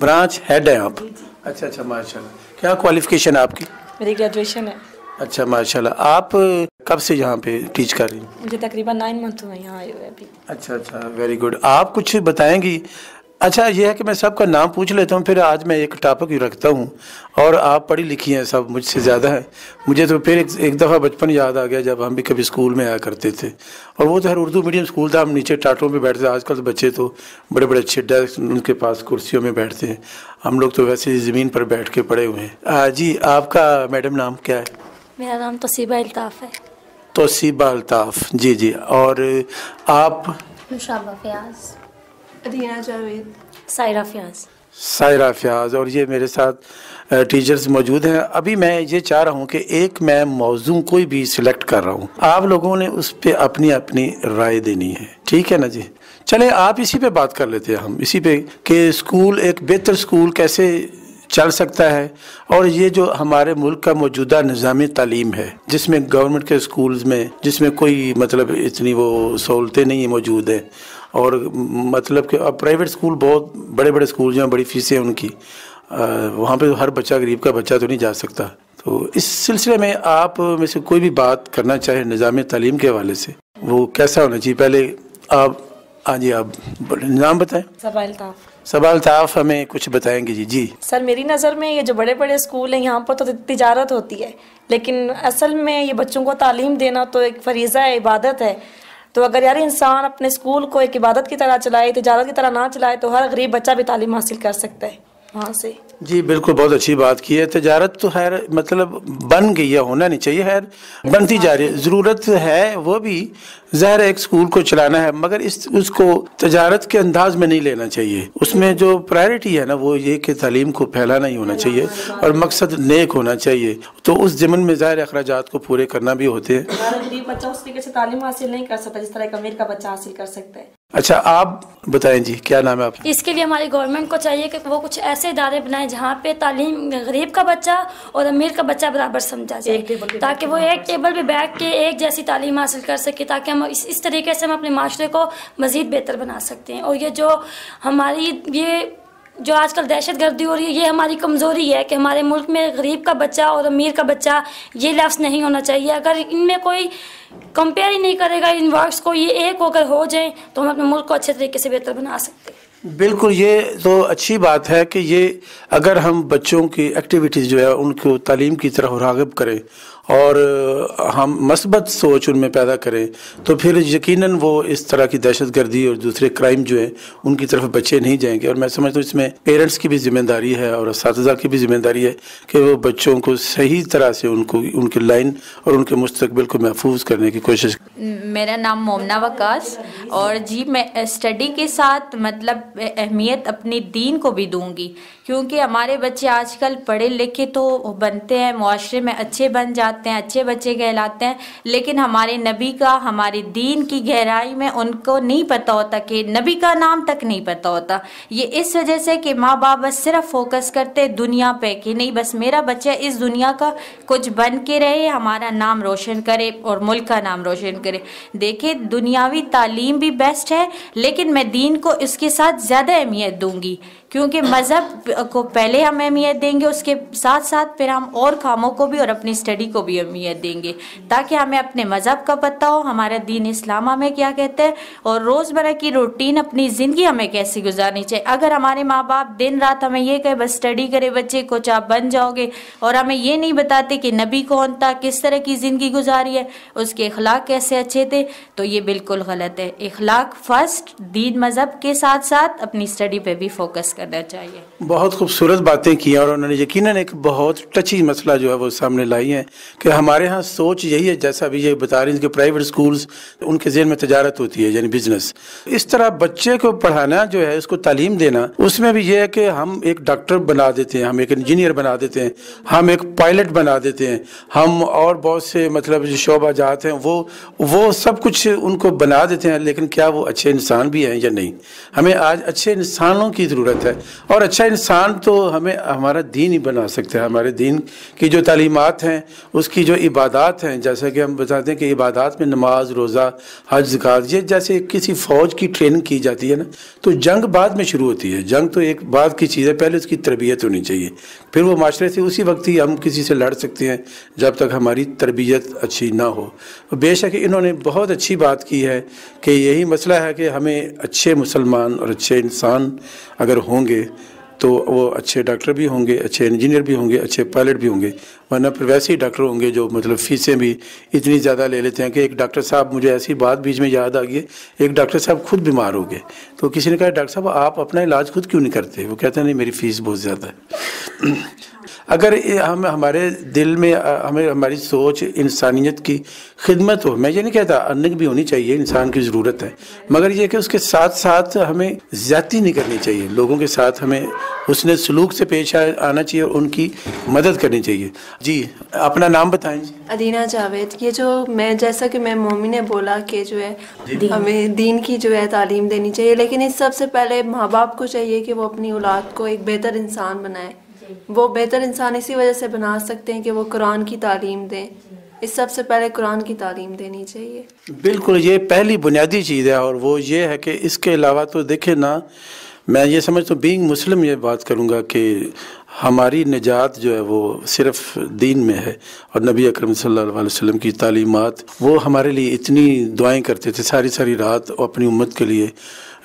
Speaker 2: ब्रांच हेड है आप अच्छा अच्छा माशा क्या क्वालिफिकेशन है आपकी
Speaker 8: मेरी ग्रेजुएशन है
Speaker 2: अच्छा माशाल्लाह आप कब से यहाँ पे टीच कर रही हैं
Speaker 8: मुझे तकरीबन नाइन मंथ हुए यहाँ आए हुए अभी
Speaker 2: अच्छा अच्छा वेरी गुड आप कुछ बताएंगी अच्छा यह है कि मैं सबका नाम पूछ लेता हूँ फिर आज मैं एक टॉपिक रखता हूँ और आप पढ़ी लिखी हैं सब मुझसे ज़्यादा है मुझे तो फिर एक, एक दफ़ा बचपन याद आ गया जब हम भी कभी स्कूल में आया करते थे और वो तो हर उर्दू मीडियम स्कूल था हम नीचे टाटों पे बैठते आजकल तो बच्चे तो बड़े बड़े अच्छे डेस्क उनके पास कुर्सियों में बैठते हैं हम लोग तो वैसे ही ज़मीन पर बैठ के पड़े हुए हैं जी आपका मैडम नाम क्या है
Speaker 9: मेरा नाम तोसीबा अल्ताफ़ है
Speaker 2: तोसीबा अल्ताफ़ जी जी और आप
Speaker 9: नुशाबा फ़याज रीना जावेद
Speaker 10: सायरा फ़याज़
Speaker 2: सायरा फ़याज़ और ये मेरे साथ टीचर्स मौजूद हैं अभी मैं ये चाह रहा हूँ कि एक मैं मौजू कोई भी सिलेक्ट कर रहा हूँ आप लोगों ने उस पर अपनी अपनी राय देनी है ठीक है ना जी चले आप इसी पे बात कर लेते हैं हम इसी पे कि स्कूल एक बेहतर स्कूल कैसे चल सकता है और ये जो हमारे मुल्क का मौजूदा निज़ाम तालीम है जिसमें गवर्नमेंट के स्कूल्स में जिसमें कोई मतलब इतनी वो सहूलतें नहीं मौजूद हैं और मतलब कि अब प्राइवेट स्कूल बहुत बड़े बड़े स्कूल जो हैं बड़ी फीसें उनकी वहाँ पे हर बच्चा गरीब का बच्चा तो नहीं जा सकता तो इस सिलसिले में आप में से कोई भी बात करना चाहे निज़ाम तालीम के हवाले से वो कैसा होना चाहिए पहले आप हाँ जी आप नाम बताएं सवाल था आप हमें कुछ बताएंगे जी जी
Speaker 8: सर मेरी नज़र में ये जो बड़े बड़े स्कूल हैं यहाँ पर तो तजारत होती है लेकिन असल में ये बच्चों को तालीम देना तो एक फरीज़ा है इबादत है तो अगर यार इंसान अपने स्कूल को एक इबादत की तरह चलाए तजारत की तरह ना चलाए तो हर गरीब बच्चा भी तालीम हासिल कर सकता है वहाँ से
Speaker 2: जी बिल्कुल बहुत अच्छी बात की है तजारत तो खैर मतलब बन गई है होना नहीं चाहिए खैर बनती जा रही है ज़रूरत है वो भी ज़ाहिर एक स्कूल को चलाना है मगर इस उसको तजारत के अंदाज में नहीं लेना चाहिए उसमें जो प्रायोरिटी है ना वो ये कि तालीम को फैलाना ही होना चाहिए और मकसद नेक होना चाहिए तो उस जमन में ज़ाहिर अखराज को पूरे करना भी होते
Speaker 8: हैं बच्चा उस तरीके से तालीम हासिल
Speaker 9: नहीं कर सकता जिस तरह का बच्चा हासिल कर सकता है
Speaker 2: अच्छा आप बताएं जी क्या नाम है आपका
Speaker 9: इसके लिए हमारी गवर्नमेंट को चाहिए कि वो कुछ ऐसे इदारे बनाए जहाँ पे तालीम गरीब का बच्चा और अमीर का बच्चा बराबर समझा जाए ताकि वो एक टेबल पे बैठ के एक जैसी तालीम हासिल कर सके ताकि हम इस इस तरीके से हम अपने माशरे को मज़ीद बेहतर बना सकते हैं और ये जो हमारी ये जो आजकल दहशत गर्दी हो रही है ये हमारी कमज़ोरी है कि हमारे मुल्क में गरीब का बच्चा और अमीर का बच्चा ये लफ्स नहीं होना चाहिए अगर इनमें कोई कंपेयर ही नहीं करेगा इन वर्ड्स को ये एक होकर हो जाए तो हम अपने मुल्क को अच्छे तरीके से बेहतर बना सकते
Speaker 2: हैं बिल्कुल ये तो अच्छी बात है कि ये अगर हम बच्चों की एक्टिविटीज़ जो है उनको तालीम की तरफ रागब करें और हम मस्बत सोच उनमें पैदा करें तो फिर यकीनन वो इस तरह की दहशत गर्दी और दूसरे क्राइम जो है उनकी तरफ बच्चे नहीं जाएंगे और मैं समझता हूँ इसमें पेरेंट्स की भी जिम्मेदारी है और इस की भी जिम्मेदारी है कि वो बच्चों को सही तरह से उनको उनकी लाइन और उनके मुस्तबिल को महफूज करने की कोशिश करें
Speaker 6: मेरा नाम मोमना वकास और जी मैं स्टडी के साथ मतलब अहमियत अपनी दीन को भी दूंगी क्योंकि हमारे बच्चे आजकल पढ़े लिखे तो बनते हैं माशरे में अच्छे बन जाते हैं अच्छे बच्चे कहलाते हैं लेकिन हमारे नबी का हमारे दीन की गहराई में उनको नहीं पता होता कि नबी का नाम तक नहीं पता होता ये इस वजह से कि माँ बाप बस सिर्फ फोकस करते दुनिया पर कि नहीं बस मेरा बच्चा इस दुनिया का कुछ बन के रहे हमारा नाम रोशन करे और मुल्क का नाम रोशन करे वगैरह देखें दुनियावी तालीम भी बेस्ट है लेकिन मैं दीन को इसके साथ ज़्यादा अहमियत दूंगी क्योंकि मज़हब को पहले हम अहमियत देंगे उसके साथ साथ फिर हम और कामों को भी और अपनी स्टडी को भी अहमियत देंगे ताकि हमें अपने मज़हब का पता हो हमारा दीन इस्लाम हमें क्या कहता है और रोज़मर्रा की रूटीन अपनी ज़िंदगी हमें कैसी गुजारनी चाहिए अगर हमारे माँ बाप दिन रात हमें ये कहे बस स्टडी करे बच्चे कुछ आप बन जाओगे और हमें ये नहीं बताते कि नबी कौन था किस तरह की ज़िंदगी गुजारी है उसके अखलाक कैसे अच्छे थे तो ये बिल्कुल गलत है अखलाक फर्स्ट दीन मज़हब के साथ साथ अपनी स्टडी पर भी फोकस कर करना चाहिए
Speaker 2: बहुत खूबसूरत बातें की और उन्होंने यकीन एक बहुत टची मसला जो है वो सामने लाई है कि हमारे यहाँ सोच यही है जैसा अभी ये बता रही है कि प्राइवेट स्कूल्स उनके जेन में तजारत होती है यानी बिजनेस इस तरह बच्चे को पढ़ाना जो है उसको तालीम देना उसमें भी ये है कि हम एक डॉक्टर बना देते हैं हम एक इंजीनियर बना देते हैं हम एक पायलट बना देते हैं हम और बहुत से मतलब जो शोबा जाते हैं वो वो सब कुछ उनको बना देते हैं लेकिन क्या वो अच्छे इंसान भी हैं या नहीं हमें आज अच्छे इंसानों की ज़रूरत है है और अच्छा इंसान तो हमें हमारा दीन ही बना सकता है हमारे दीन की जो तलीमत हैं उसकी जो इबादत हैं जैसे कि हम बताते हैं कि इबादत में नमाज रोज़ा हज जक़ात ये जैसे किसी फ़ौज की ट्रेनिंग की जाती है ना तो जंग बाद में शुरू होती है जंग तो एक बाद की चीज़ है पहले उसकी तरबियत होनी चाहिए फिर वो माशरे से उसी वक्त ही हम किसी से लड़ सकते हैं जब तक हमारी तरबियत अच्छी ना हो बेशक इन्होंने बहुत अच्छी बात की है कि यही मसला है कि हमें अच्छे मुसलमान और अच्छे इंसान अगर हों होंगे तो वो अच्छे डॉक्टर भी होंगे अच्छे इंजीनियर भी होंगे अच्छे पायलट भी होंगे वरना फिर वैसे ही डॉक्टर होंगे जो मतलब फीसें भी इतनी ज़्यादा ले लेते हैं कि एक डॉक्टर साहब मुझे ऐसी बात बीच में याद आ गई एक डॉक्टर साहब खुद बीमार हो गए तो किसी ने कहा डॉक्टर साहब आप अपना इलाज खुद क्यों नहीं करते वो कहते हैं नहीं मेरी फ़ीस बहुत ज़्यादा है अगर हम हमारे दिल में हमें हमारी सोच इंसानियत की खिदमत हो मैं ये नहीं कहता अर्निंग भी होनी चाहिए इंसान की ज़रूरत है मगर यह कि उसके साथ साथ हमें ज्यादा नहीं करनी चाहिए लोगों के साथ हमें उसने सलूक से पेश आना चाहिए और उनकी मदद करनी चाहिए जी अपना नाम बताएं अदीना जावेद ये जो मैं जैसा कि मैं मोमी ने बोला कि जो है दीन। हमें दीन की जो है तालीम देनी चाहिए लेकिन इस सबसे पहले माँ बाप को चाहिए कि वो अपनी औलाद को एक बेहतर इंसान बनाए वो बेहतर इंसान इसी वजह से बना सकते हैं कि वो कुरान की तालीम दें इस सबसे पहले कुरान की तालीम देनी चाहिए बिल्कुल ये पहली बुनियादी चीज़ है और वो ये है कि इसके अलावा तो देखे ना मैं ये समझता हूँ बींग मुस्लिम ये बात करूँगा कि हमारी निजात जो है वो सिर्फ दीन में है और नबी अकरम सल्लल्लाहु अलैहि वसल्लम की तालीमत वो हमारे लिए इतनी दुआएं करते थे सारी सारी रात और अपनी उम्मत के लिए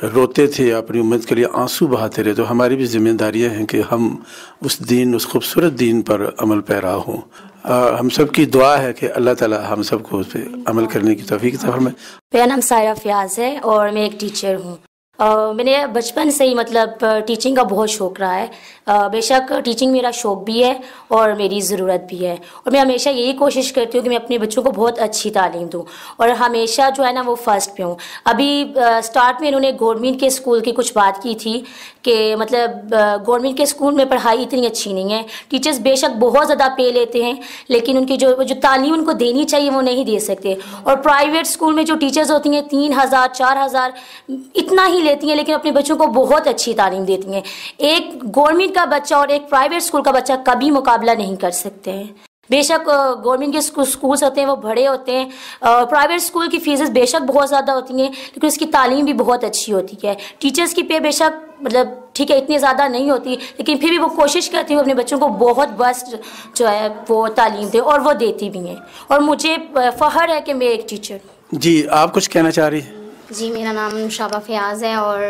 Speaker 2: रोते थे अपनी उम्मत के लिए आंसू बहाते रहे तो हमारी भी जिम्मेदारियां हैं कि हम उस दिन उस खूबसूरत दिन पर अमल पैरा हों हम सब की दुआ है कि अल्लाह ताला हम सबको उस पर अमल करने की तोफ़ी की तरफ
Speaker 10: मेरा नाम सायरा फयाज है और मैं एक टीचर हूँ मैंने बचपन से ही मतलब टीचिंग का बहुत शौक रहा है बेशक टीचिंग मेरा शौक़ भी है और मेरी ज़रूरत भी है और मैं हमेशा यही कोशिश करती हूँ कि मैं अपने बच्चों को बहुत अच्छी तालीम दूँ और हमेशा जो है ना वो फ़र्स्ट पे हूँ अभी स्टार्ट में इन्होंने गवर्नमेंट के स्कूल की कुछ बात की थी कि मतलब गवर्नमेंट के स्कूल में पढ़ाई इतनी अच्छी नहीं है टीचर्स बेशक बहुत ज़्यादा पे लेते हैं लेकिन उनकी जो जो तालीम उनको देनी चाहिए वो नहीं दे सकते और प्राइवेट स्कूल में जो टीचर्स होती हैं तीन हज़ार चार हज़ार इतना ही लेती हैं लेकिन अपने बच्चों को बहुत अच्छी तालीम देती हैं एक गवर्नमेंट का बच्चा और एक प्राइवेट स्कूल का बच्चा कभी मुकाबला नहीं कर सकते हैं बेशक गवर्नमेंट के स्कूल्स होते हैं वो बड़े होते हैं प्राइवेट स्कूल की फीसेस बेशक बहुत ज़्यादा होती हैं लेकिन उसकी तालीम भी बहुत अच्छी होती है टीचर्स की पे बेशक मतलब ठीक है इतनी ज़्यादा नहीं होती लेकिन फिर भी वो कोशिश करती हूँ अपने बच्चों को बहुत बेस्ट जो है वो तालीम दे और वो देती भी हैं और मुझे फ़ख्र है कि मैं एक टीचर
Speaker 2: जी आप कुछ कहना चाह रही हैं
Speaker 10: जी मेरा नाम शाबा फयाज़ है और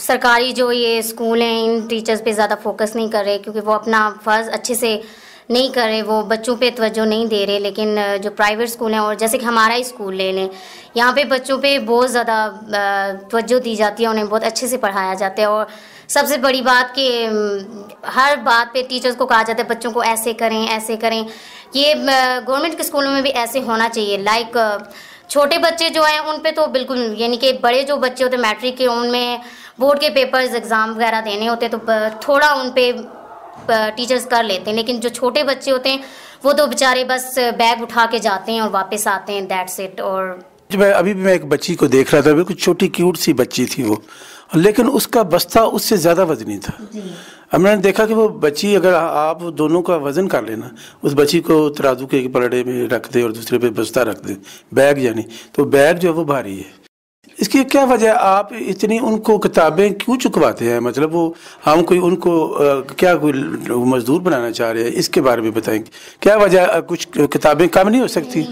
Speaker 10: सरकारी जो ये स्कूल हैं इन टीचर्स पे ज़्यादा फोकस नहीं कर रहे क्योंकि वो अपना फ़र्ज़ अच्छे से नहीं कर रहे वो बच्चों पे तवज्जो नहीं दे रहे लेकिन जो प्राइवेट स्कूल हैं और जैसे कि हमारा ही स्कूल ले लें यहाँ पे बच्चों पे बहुत ज़्यादा तवज्जो दी जाती है उन्हें बहुत अच्छे से पढ़ाया जाता है और सबसे बड़ी बात कि हर बात पे टीचर्स को कहा जाता है बच्चों को ऐसे करें ऐसे करें ये गवर्नमेंट के स्कूलों में भी ऐसे होना चाहिए लाइक छोटे बच्चे जो हैं उन पर तो बिल्कुल यानी कि बड़े जो बच्चे होते हैं मैट्रिक के उनमें बोर्ड के पेपर्स एग्ज़ाम वगैरह देने होते तो थोड़ा उन पर टीचर्स कर लेते हैं लेकिन जो छोटे बच्चे होते हैं वो तो बेचारे बस बैग उठा के जाते हैं और वापस आते हैं दैट्स इट और
Speaker 2: मैं अभी भी मैं एक बच्ची को देख रहा था बिल्कुल छोटी क्यूट सी बच्ची थी वो लेकिन उसका बस्ता उससे ज़्यादा वजनी था अब मैंने देखा कि वो बच्ची अगर आप दोनों का वज़न कर लेना उस बच्ची को तराजू के पलड़े में रख दे और दूसरे पे बस्ता रख दे बैग यानी तो बैग जो है वो भारी है इसकी क्या वजह आप इतनी उनको किताबें क्यों चुकवाते हैं मतलब वो हम कोई उनको आ, क्या कोई मजदूर बनाना चाह रहे हैं इसके बारे में बताएंगे क्या वजह कुछ किताबें कम नहीं हो सकती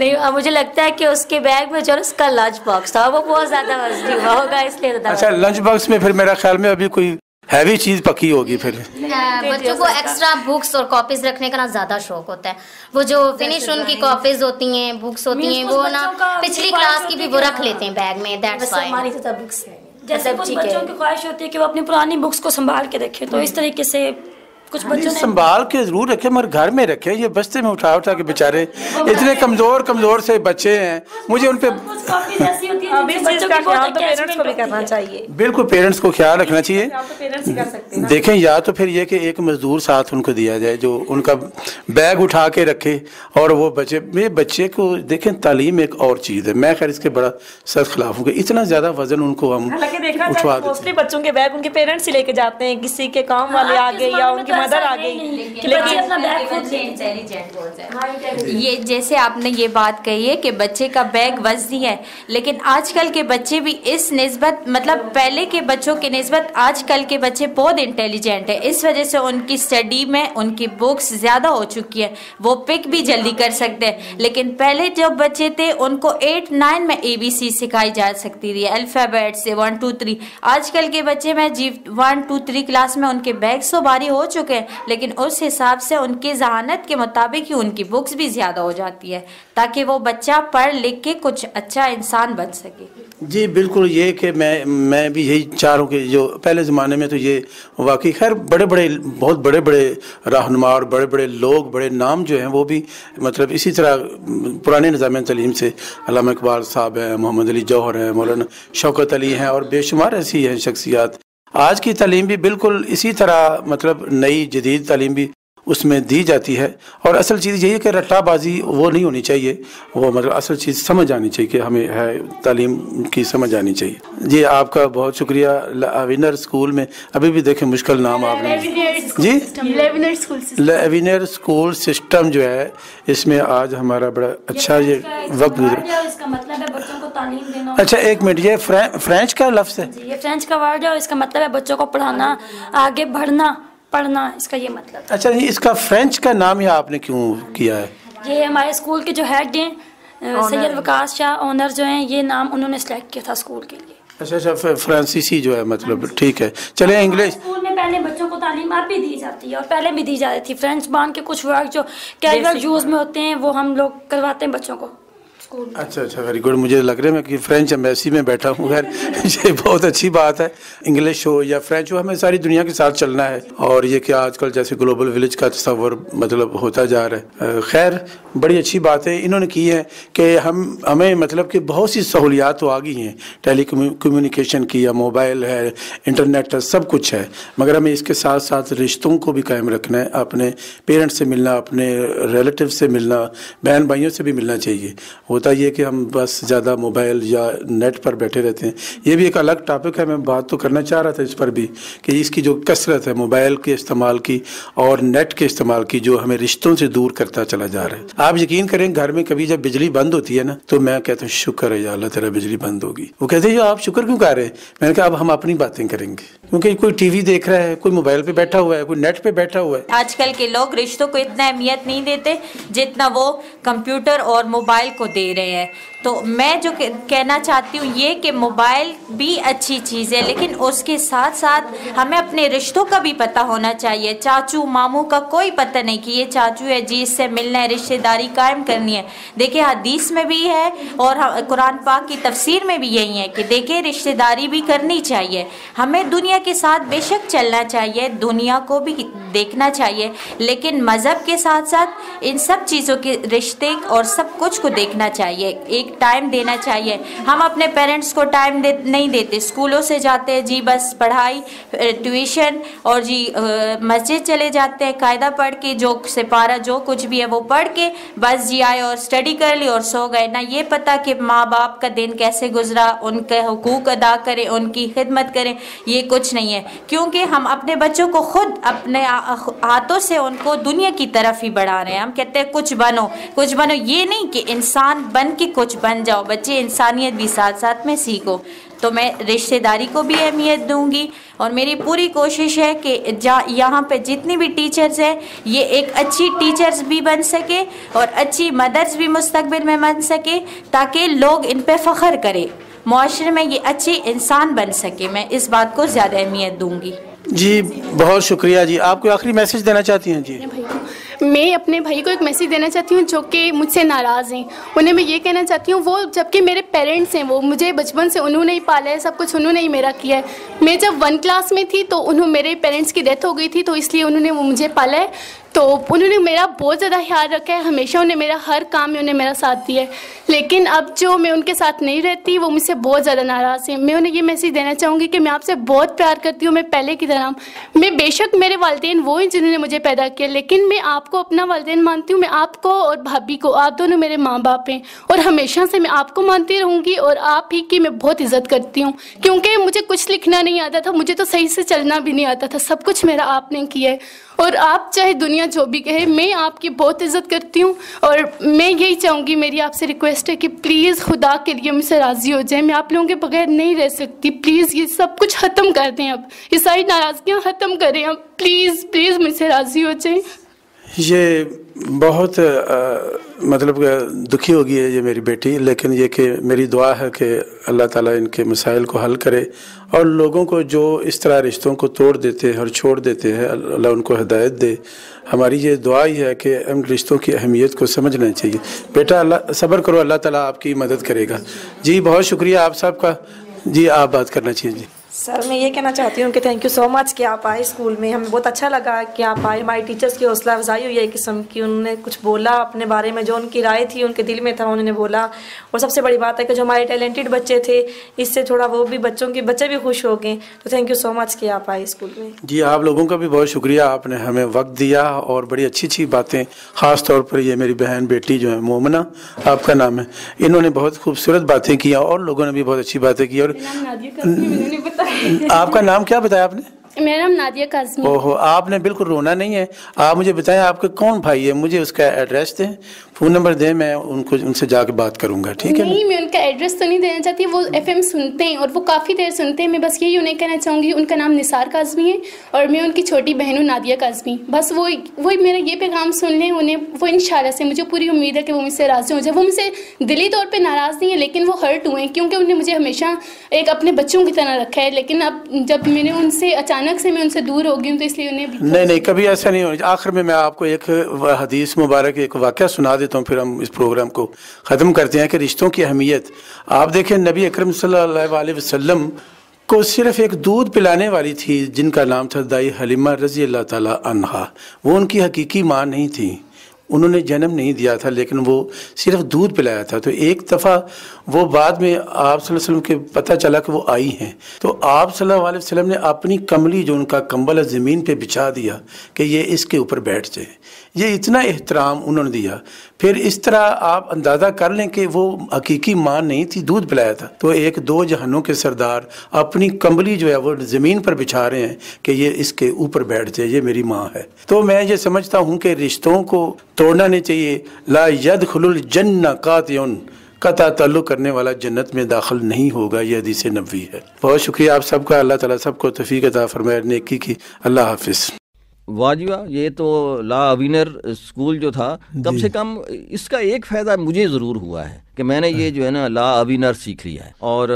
Speaker 9: नहीं अब मुझे लगता है कि उसके बैग में
Speaker 10: जो उसका लंच बॉक्स था वो बहुत ज़्यादा होगा इसलिए अच्छा लंच
Speaker 2: बॉक्स में फिर मेरा ख्याल में अभी कोई हैवी चीज पकी होगी फिर
Speaker 10: बच्चों को एक्स्ट्रा बुक्स और कॉपीज रखने का ना ज्यादा शौक होता है वो जो फिनिश उनकी कॉपीज होती हैं बुक्स होती हैं वो ना पिछली क्लास की भी वो रख लेते
Speaker 9: हैं बैग में दैट्स तो बुक्स मतलब जैसे कुछ बच्चों की ख्वाहिश होती है कि वो अपनी पुरानी बुक्स को संभाल के रखे तो इस तरीके से कुछ हाँ, बच्चों संभाल
Speaker 2: के जरूर रखे मगर घर में रखे ये बस्ते में उठा उठा के बेचारे इतने कमजोर कमजोर से बच्चे हैं मुझे उनपे
Speaker 8: तो करना चाहिए
Speaker 2: बिल्कुल पेरेंट्स को ख्याल रखना
Speaker 8: चाहिए देखें
Speaker 2: या तो फिर ये कि एक मजदूर साथ उनको दिया जाए जो उनका बैग उठा के रखे और वो बच्चे मेरे बच्चे को देखें तालीम एक और चीज़ है मैं खैर इसके बड़ा सख्त खिलाफ हूँ इतना ज़्यादा वजन उनको हम उठवा देते
Speaker 8: बच्चों के बैग उनके पेरेंट्स ही लेके जाते हैं किसी के काम हाँ, वाले आ गए या उनकी तो मदर आ गई
Speaker 6: ये जैसे आपने ये बात कही है कि बच्चे का बैग वजनी है लेकिन आज आजकल के बच्चे भी इस नस्बत मतलब पहले के बच्चों के नस्बत आजकल के बच्चे बहुत इंटेलिजेंट है इस वजह से उनकी स्टडी में उनकी बुक्स ज़्यादा हो चुकी है वो पिक भी जल्दी कर सकते हैं लेकिन पहले जब बच्चे थे उनको एट नाइन में ए बी सी सिखाई जा सकती थी अल्फ़ाबेट से वन टू थ्री आजकल के बच्चे में G one two three class में उनके बैग्स तो भारी हो चुके हैं लेकिन उस हिसाब से उनकी जहानत के मुताबिक ही उनकी बुक्स भी ज़्यादा हो जाती है ताकि वो बच्चा पढ़ लिख के कुछ अच्छा इंसान बन सके सके
Speaker 2: जी बिल्कुल ये कि मैं मैं भी यही चाह रहा हूँ कि जो पहले ज़माने में तो ये वाकई खैर बड़े बड़े बहुत बड़े बड़े रहनुमा और बड़े बड़े लोग बड़े नाम जो हैं वो भी मतलब इसी तरह पुराने निज़ाम तलीम से अलामा इकबाल साहब हैं मोहम्मद अली जौहर हैं मौलाना शौकत अली हैं और बेशुमार ऐसी हैं शख्सियात आज की तलीम भी बिल्कुल इसी तरह मतलब नई जदीद तलीम भी उसमें दी जाती है और असल चीज़ यही है कि रट्टाबाजी वो नहीं होनी चाहिए वो मतलब असल चीज़ समझ आनी चाहिए कि हमें है तालीम की समझ आनी चाहिए जी आपका बहुत शुक्रिया लेविनर स्कूल में अभी भी देखें मुश्किल नाम आपने जी लेविनर स्कूल सिस्टम जो है इसमें आज हमारा बड़ा अच्छा ये वक्त गुजर
Speaker 9: मतलब अच्छा
Speaker 2: एक मिनट ये फ्रेंच का लफ्ज़ है
Speaker 9: ये फ्रेंच का वर्ड है और इसका मतलब है बच्चों को पढ़ाना आगे बढ़ना पढ़ना इसका ये मतलब
Speaker 2: अच्छा नहीं इसका फ्रेंच का नाम यहाँ आपने क्यों किया है
Speaker 9: ये हमारे स्कूल के जो हेड हैं सैयद वकास शाह ऑनर जो हैं ये नाम उन्होंने सेलेक्ट किया था स्कूल के लिए
Speaker 2: अच्छा अच्छा फ्रांसीसी जो है मतलब ठीक है चले इंग्लिश
Speaker 9: स्कूल में पहले बच्चों को तालीम आप भी दी जाती है और पहले भी दी जाती थी फ्रेंच बान के कुछ वर्क जो कैजुअल यूज में होते हैं वो हम लोग करवाते हैं बच्चों को
Speaker 2: स्कूल अच्छा अच्छा वेरी गुड मुझे लग रहा है मैं कि फ्रेंच एम्बेसी में बैठा हूँ खैर [laughs] ये बहुत अच्छी बात है इंग्लिश हो या फ्रेंच हो हमें सारी दुनिया के साथ चलना है और ये क्या आजकल जैसे ग्लोबल विलेज का तस्वर मतलब होता जा रहा है खैर बड़ी अच्छी बात है इन्होंने की है कि हम हमें मतलब कि बहुत सी सहूलियात तो आ गई हैं टेली कम्युनिकेशन की या मोबाइल है इंटरनेट है सब कुछ है मगर हमें इसके साथ साथ रिश्तों को भी कायम रखना है अपने पेरेंट्स से मिलना अपने रिलेटिव से मिलना बहन भाइयों से भी मिलना चाहिए वो होता ये कि हम बस ज़्यादा मोबाइल या नेट पर बैठे रहते हैं ये भी एक अलग टॉपिक है मैं बात तो करना चाह रहा था इस पर भी कि इसकी जो कसरत है मोबाइल के इस्तेमाल की और नेट के इस्तेमाल की जो हमें रिश्तों से दूर करता चला जा रहा है आप यकीन करें घर में कभी जब बिजली बंद होती है ना तो मैं कहता हूँ शुक्र है अल्लाह तेरा बिजली बंद होगी वो कहते हैं आप शुक्र क्यों कर रहे हैं मैंने कहा अब हम अपनी बातें करेंगे क्योंकि कोई टीवी देख रहा है कोई मोबाइल पे बैठा हुआ है कोई नेट पे बैठा हुआ है
Speaker 6: आजकल के लोग रिश्तों को इतना अहमियत नहीं देते जितना वो कंप्यूटर और मोबाइल को दे deden तो मैं जो कहना चाहती हूँ ये कि मोबाइल भी अच्छी चीज़ है लेकिन उसके साथ साथ हमें अपने रिश्तों का भी पता होना चाहिए चाचू मामू का कोई पता नहीं कि ये चाचू है जी इससे मिलना है रिश्तेदारी कायम करनी है देखिए हदीस में भी है और कुरान पाक की तफसीर में भी यही है कि देखिए रिश्तेदारी भी करनी चाहिए हमें दुनिया के साथ बेशक चलना चाहिए दुनिया को भी देखना चाहिए लेकिन मज़हब के साथ साथ इन सब चीज़ों के रिश्ते और सब कुछ को देखना चाहिए एक टाइम देना चाहिए हम अपने पेरेंट्स को टाइम दे, नहीं देते स्कूलों से जाते हैं जी बस पढ़ाई ट्यूशन और जी मस्जिद चले जाते हैं कायदा पढ़ के जो सिपारा जो कुछ भी है वो पढ़ के बस जी आए और स्टडी कर ली और सो गए ना ये पता कि माँ बाप का दिन कैसे गुजरा उनके हकूक अदा करें उनकी खिदमत करें ये कुछ नहीं है क्योंकि हम अपने बच्चों को खुद अपने हाथों से उनको दुनिया की तरफ ही बढ़ा रहे हैं हम कहते हैं कुछ बनो कुछ बनो ये नहीं कि इंसान बन के कुछ बन जाओ बच्चे इंसानियत भी साथ साथ में सीखो तो मैं रिश्तेदारी को भी अहमियत दूंगी और मेरी पूरी कोशिश है कि जहाँ यहाँ पर जितनी भी टीचर्स हैं ये एक अच्छी टीचर्स भी बन सके और अच्छी मदर्स भी मुस्तबिल में बन सके ताकि लोग इन पर फ़ख्र करें माशरे में ये अच्छे इंसान बन सके मैं इस बात को ज़्यादा अहमियत दूँगी
Speaker 2: जी बहुत शुक्रिया जी आप कोई आखिरी मैसेज देना चाहती हैं जी
Speaker 6: मैं अपने
Speaker 7: भाई को एक मैसेज देना चाहती हूँ जो कि मुझसे नाराज़ हैं उन्हें मैं ये कहना चाहती हूँ वो जबकि मेरे पेरेंट्स हैं वो मुझे बचपन से उन्होंने ही पाला है सब कुछ उन्होंने ही मेरा किया है मैं जब वन क्लास में थी तो उन्होंने मेरे पेरेंट्स की डेथ हो गई थी तो इसलिए उन्होंने वो मुझे पाला है तो उन्होंने मेरा बहुत ज़्यादा ख्याल रखा है हमेशा उन्हें मेरा हर काम में उन्हें मेरा साथ दिया है लेकिन अब जो मैं उनके साथ नहीं रहती वो मुझसे बहुत ज़्यादा नाराज़ हैं मैं उन्हें ये मैसेज देना चाहूँगी कि मैं आपसे बहुत प्यार करती हूँ मैं पहले की तरह मैं बेशक मेरे वालदेन वो हैं जिन्होंने मुझे पैदा किया लेकिन मैं आपको अपना वालदेन मानती हूँ मैं आपको और भाभी को आप दोनों मेरे माँ बाप हैं और हमेशा से मैं आपको मानती रहूँगी और आप ही की मैं बहुत इज्जत करती हूँ क्योंकि मुझे कुछ लिखना नहीं आता था मुझे तो सही से चलना भी नहीं आता था सब कुछ मेरा आपने किया है और आप चाहे दुनिया जो भी कहे मैं आपकी बहुत इज्जत करती हूँ और मैं यही चाहूँगी मेरी आपसे रिक्वेस्ट है कि प्लीज़ खुदा के लिए मुझसे राज़ी हो जाए मैं आप लोगों के बगैर नहीं रह सकती प्लीज़ ये सब कुछ ख़त्म कर दें अब ये सारी नाराज़गियाँ ख़त्म करें अब प्लीज़ प्लीज़ मुझसे राज़ी हो जाए
Speaker 2: ये बहुत आ, मतलब दुखी होगी है ये मेरी बेटी लेकिन ये कि मेरी दुआ है कि अल्लाह ताला इनके मसाइल को हल करे और लोगों को जो इस तरह रिश्तों को तोड़ देते हैं और छोड़ देते हैं अल्लाह उनको हदायत दे हमारी ये दुआ ही है कि इन रिश्तों की अहमियत को समझना चाहिए बेटा अल्लाह सब्र करो अल्लाह ताला आपकी मदद करेगा जी बहुत शुक्रिया आप सबका जी आप बात करना चाहिए जी
Speaker 8: सर मैं ये कहना चाहती हूँ कि थैंक यू सो मच कि आप आए स्कूल में हमें बहुत अच्छा लगा कि आप आए हमारे टीचर्स की हौसला अफजाई हुई है किस्म की उन्होंने कुछ बोला अपने बारे में जो उनकी राय थी उनके दिल में था उन्होंने बोला और सबसे बड़ी बात है कि जो हमारे टैलेंटेड बच्चे थे इससे थोड़ा वो भी बच्चों के बच्चे भी खुश हो गए तो थैंक यू सो मच कि आप आए
Speaker 2: स्कूल में जी आप लोगों का भी बहुत शुक्रिया आपने हमें वक्त दिया और बड़ी अच्छी अच्छी बातें ख़ास तौर पर ये मेरी बहन बेटी जो है मोमना आपका नाम है इन्होंने बहुत खूबसूरत बातें किया और लोगों ने भी बहुत अच्छी बातें की और
Speaker 10: आपका नाम क्या
Speaker 2: बताया आपने
Speaker 7: मेरा नाम नादिया काजमी ओहो
Speaker 2: आपने बिल्कुल रोना नहीं है आप मुझे बताएं आपके कौन भाई है मुझे उसका एड्रेस दें फ़ोन नंबर दें मैं उनको उनसे जाके बात करूंगा ठीक है नहीं
Speaker 7: मैं उनका एड्रेस तो नहीं देना चाहती वो एफएम सुनते हैं और वो काफ़ी देर सुनते हैं मैं बस यही उन्हें कहना चाहूँगी उनका नाम निसार काजमी है और मैं उनकी छोटी बहन हूँ नादिया काजमी बस वो वही मेरा ये पैगाम सुन लें उन्हें वो इन से मुझे पूरी उम्मीद है कि वो मुझसे राज़ी हो जाए वो मुझसे दिली तौर पर नाराज़ नहीं है लेकिन वो हर्ट हुए हैं क्योंकि उन्हें मुझे हमेशा एक अपने बच्चों की तरह रखा है लेकिन अब जब मैंने उनसे अचानक अचानक से मैं उनसे दूर हो गई हूँ तो इसलिए उन्हें
Speaker 2: नहीं नहीं कभी ऐसा नहीं होना आखिर में मैं आपको एक हदीस मुबारक एक वाक़ सुना देता हूँ फिर हम इस प्रोग्राम को ख़त्म करते हैं कि रिश्तों की अहमियत आप देखें नबी अक्रम सम को सिर्फ एक दूध पिलाने वाली थी जिनका नाम था दाई हलीमा रज़ी अल्लाह ताली वो उनकी हकीकी माँ नहीं थी उन्होंने जन्म नहीं दिया था लेकिन वो सिर्फ दूध पिलाया था तो एक दफ़ा वो बाद में आप वसल्लम के पता चला कि वो आई हैं तो आप सल्लल्लाहु अलैहि वसल्लम ने अपनी कमली जो उनका कंबल ज़मीन पर बिछा दिया कि ये इसके ऊपर बैठ जाए ये इतना एहतराम उन्होंने दिया फिर इस तरह आप अंदाज़ा कर लें कि वो हकीकी माँ नहीं थी दूध पिलाया था तो एक दो जहानों के सरदार अपनी कंबली जो है वो ज़मीन पर बिछा रहे हैं कि ये इसके ऊपर बैठ जाए ये मेरी माँ है तो मैं ये समझता हूँ कि रिश्तों को तोड़ना नहीं चाहिए ला यद खुल जन्न कातियन कता तल्लुक़ करने वाला जन्नत में दाखिल नहीं होगा यह हदीस नबी है बहुत शुक्रिया आप सबका अल्लाह ताला सबको तफी अदा फरमाए नेकी की अल्लाह हाफिज़ वाजवा ये तो ला अविनर स्कूल जो
Speaker 1: था कम से कम इसका एक फ़ायदा मुझे ज़रूर हुआ है कि मैंने ये हाँ। जो है ना ला अविनर सीख लिया है और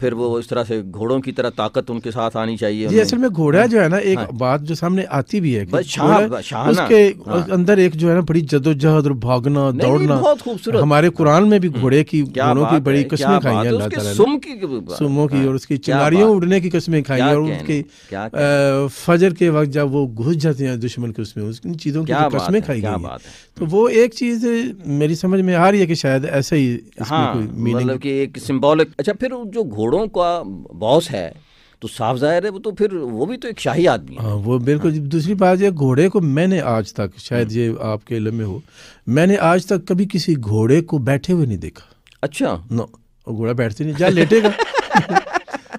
Speaker 1: फिर वो इस तरह से घोड़ों की तरह ताकत उनके साथ आनी चाहिए जी असल में घोड़ा हाँ। जो है ना एक हाँ।
Speaker 2: बात जो सामने आती भी है कि शाह, शाह उसके हाँ। अंदर एक जो है ना बड़ी जदोजहद और भागना दौड़ना बहुत खूबसूरत हमारे कुरान में भी हम्म। घोड़े की घोड़ों की बड़ी कस्में खाई है अल्लाह की हाँ। और उसकी चिंगारियों उड़ने की कस्में खाई और उसके फजर के वक्त जब वो घुस जाते हैं दुश्मन के उसमें उसकी चीज़ों की कस्में खाई गई तो वो एक चीज़ मेरी समझ में आ रही है कि शायद ऐसा ही हाँ मतलब
Speaker 1: कि एक सिंबॉलिक अच्छा फिर जो घोड़ों का बॉस है तो साफ जाहिर है वो तो फिर वो भी तो एक
Speaker 2: शाही आदमी है हाँ वो बिल्कुल हाँ। दूसरी बात ये घोड़े को मैंने आज तक शायद हाँ। ये आपके इलम में हो मैंने आज तक कभी किसी घोड़े को बैठे हुए नहीं देखा अच्छा नो घोड़ा बैठते नहीं जा लेटेगा [laughs]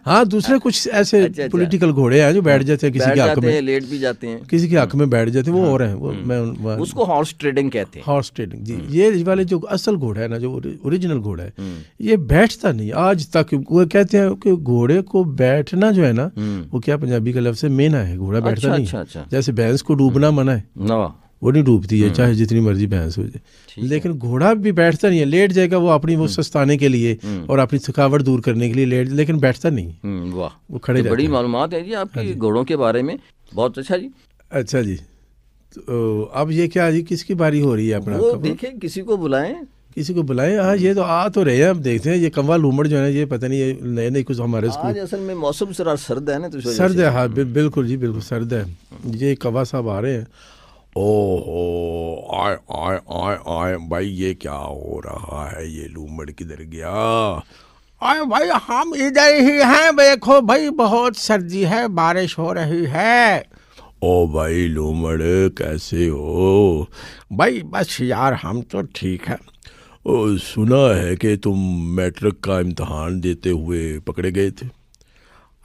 Speaker 2: हाँ दूसरे कुछ ऐसे अच्छा, पॉलिटिकल अच्छा। घोड़े हैं जो बैठ हाँ। जाते हैं किसी के हक में लेट भी जाते हैं किसी के हक में बैठ जाते हैं वो हाँ। और हैं वो हम्म। मैं उसको
Speaker 1: हॉर्स ट्रेडिंग कहते
Speaker 2: हैं हॉर्स ट्रेडिंग जी हम्म। ये वाले जो असल घोड़ा है ना जो ओरिजिनल घोड़ा है हम्म। ये बैठता नहीं आज तक वो कहते हैं कि घोड़े को बैठना जो है ना वो क्या पंजाबी का लफ्ज है मेना है घोड़ा बैठता अच्छा, नहीं अच्छा, जैसे भैंस को डूबना मना है वो नहीं डूबती है हम्म। चाहे जितनी मर्जी बहस हो जाए लेकिन घोड़ा भी बैठता नहीं है लेट जाएगा वो अपनी वो हम्म। सस्ताने के लिए हम्म। और अपनी थकावट दूर करने के लिए लेट लेकिन बैठता नहीं वाह वो खड़े तो बड़ी
Speaker 1: मालूम है जी आपकी हाँ घोड़ों के बारे में बहुत अच्छा जी
Speaker 2: अच्छा जी तो अब ये क्या जी किसकी बारी हो रही है अपना देखे
Speaker 1: किसी को बुलाए
Speaker 2: किसी को बुलाएं हाँ ये तो आ तो रहे हैं अब देखते हैं ये कंवा लूमड़ जो है ये पता नहीं ये नए नए कुछ हमारे स्कूल
Speaker 1: असल में मौसम सर्द है ना तो सर्द है
Speaker 2: हाँ बिल्कुल जी बिल्कुल सर्द है ये कवा साहब आ रहे हैं ओहो आय आय आय आय भाई ये क्या हो रहा है ये लूमड़ किधर गया आय भाई हम इधर ही हैं देखो भाई बहुत सर्दी है बारिश हो रही है ओ भाई लूमड़ कैसे हो भाई बस यार हम तो ठीक है ओ, सुना है कि तुम मैट्रिक का इम्तहान देते हुए पकड़े गए थे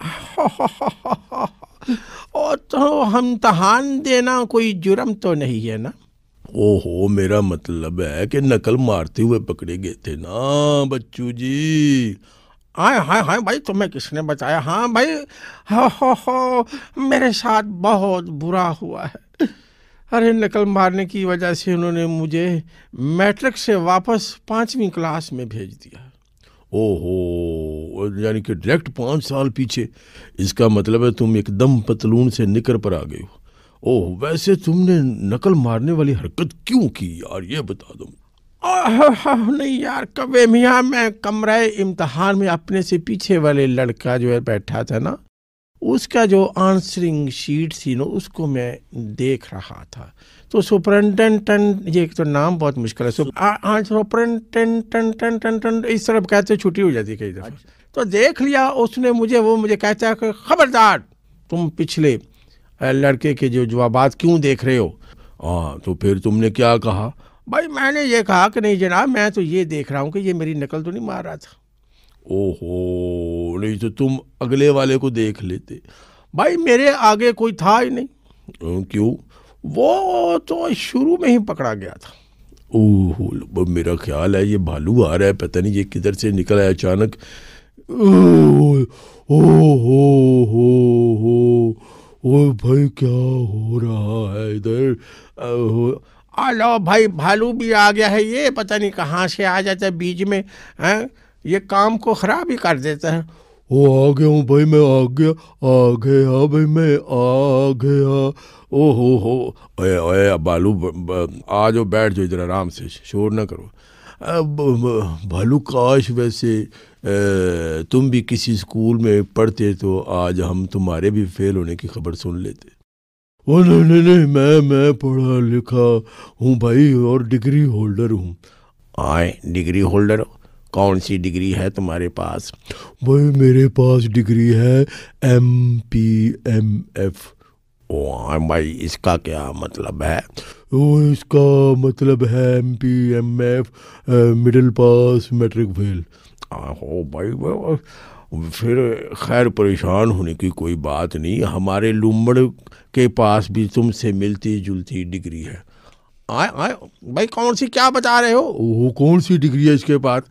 Speaker 2: [laughs] ओ तो तहान देना कोई जुर्म तो नहीं है ना ओहो मेरा मतलब है कि नकल मारते हुए पकड़े गए थे ना बच्चू जी हाय हाय हाय भाई तुम्हें किसने बताया हाँ भाई हो हो हो मेरे साथ बहुत बुरा हुआ है अरे नकल मारने की वजह से उन्होंने मुझे मैट्रिक से वापस पाँचवीं क्लास में भेज दिया ओहो यानी कि डायरेक्ट पाँच साल पीछे इसका मतलब है तुम एकदम पतलून से निकर पर आ गए हो ओह वैसे तुमने नकल मारने वाली हरकत क्यों की यार ये बता दो नहीं यार कबे मियाँ मैं कमरे इम्तहान में अपने से पीछे वाले लड़का जो है बैठा था ना उसका जो आंसरिंग शीट थी ना उसको मैं देख रहा था तो सुपरिटेंडेंट ये एक तो नाम बहुत मुश्किल है हाँ, सुपरिटेंडेंट इस तरफ कहते छुट्टी हो जाती कई दफ़ा अच्छा। तो देख लिया उसने मुझे वो मुझे कहता है खबरदार तुम पिछले लड़के के जो जवाब क्यों देख रहे हो हाँ तो फिर तुमने क्या कहा भाई मैंने ये कहा कि नहीं जनाब मैं तो ये देख रहा हूँ कि ये मेरी नकल तो नहीं मार रहा था ओहो नहीं तो तुम अगले वाले को देख लेते भाई मेरे आगे कोई था ही नहीं क्यों वो तो शुरू में ही पकड़ा गया था ओह मेरा ख्याल है ये भालू आ रहा है पता नहीं ये किधर से निकला है अचानक ओ हो हो हो ओ भाई क्या हो रहा है इधर लो भाई भालू भी आ गया है ये पता नहीं कहाँ से आ जाता है बीज में हैं ये काम को ख़राब ही कर देता है ओ आ गया हूँ भाई मैं आ गया आ गया भाई मैं आ गया ओ हो हो ओए ओए बालू आ जाओ बैठ जाओ इधर आराम से शोर ना करो भालू काश वैसे तुम भी किसी स्कूल में पढ़ते तो आज हम तुम्हारे भी फेल होने की खबर सुन लेते ओ नहीं नहीं नहीं मैं मैं पढ़ा लिखा हूँ भाई और डिग्री होल्डर हूँ आए डिग्री होल्डर हो कौन सी डिग्री है तुम्हारे पास वही मेरे पास डिग्री है M P M F O हाँ भाई इसका क्या मतलब है ओ इसका मतलब है M P M F middle pass matric fail हो भाई, भाई फिर खैर परेशान होने की कोई बात नहीं हमारे लुम्बड़ के पास भी तुमसे मिलती जुलती डिग्री है आए आए भाई कौन सी क्या बता रहे हो वो कौन सी डिग्री है इसके पास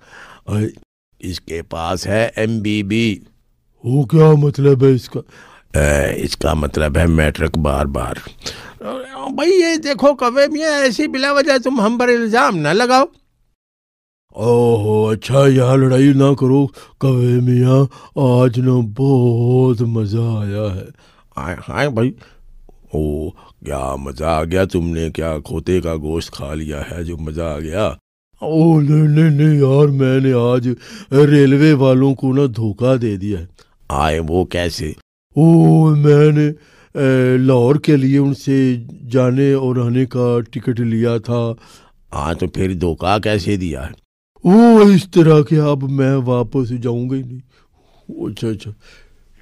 Speaker 2: इसके पास है एम बी बी वो क्या मतलब है इसका ए, इसका मतलब है मैट्रिक बार बार भाई ये देखो कवे मियाँ ऐसी बिला वजह तुम हम पर इल्ज़ाम ना लगाओ ओहो अच्छा यहाँ लड़ाई ना करो कवे मियाँ आज ना बहुत मज़ा आया है आए हाँ भाई ओ क्या मज़ा आ गया तुमने क्या खोते का गोश्त खा लिया है जो मज़ा आ गया ओ नहीं नहीं नहीं यार मैंने आज रेलवे वालों को ना धोखा दे दिया है आए वो कैसे ओ मैंने लाहौर के लिए उनसे जाने और आने का टिकट लिया था हाँ तो फिर धोखा कैसे दिया है वो इस तरह के अब मैं वापस जाऊंगा ही नहीं अच्छा अच्छा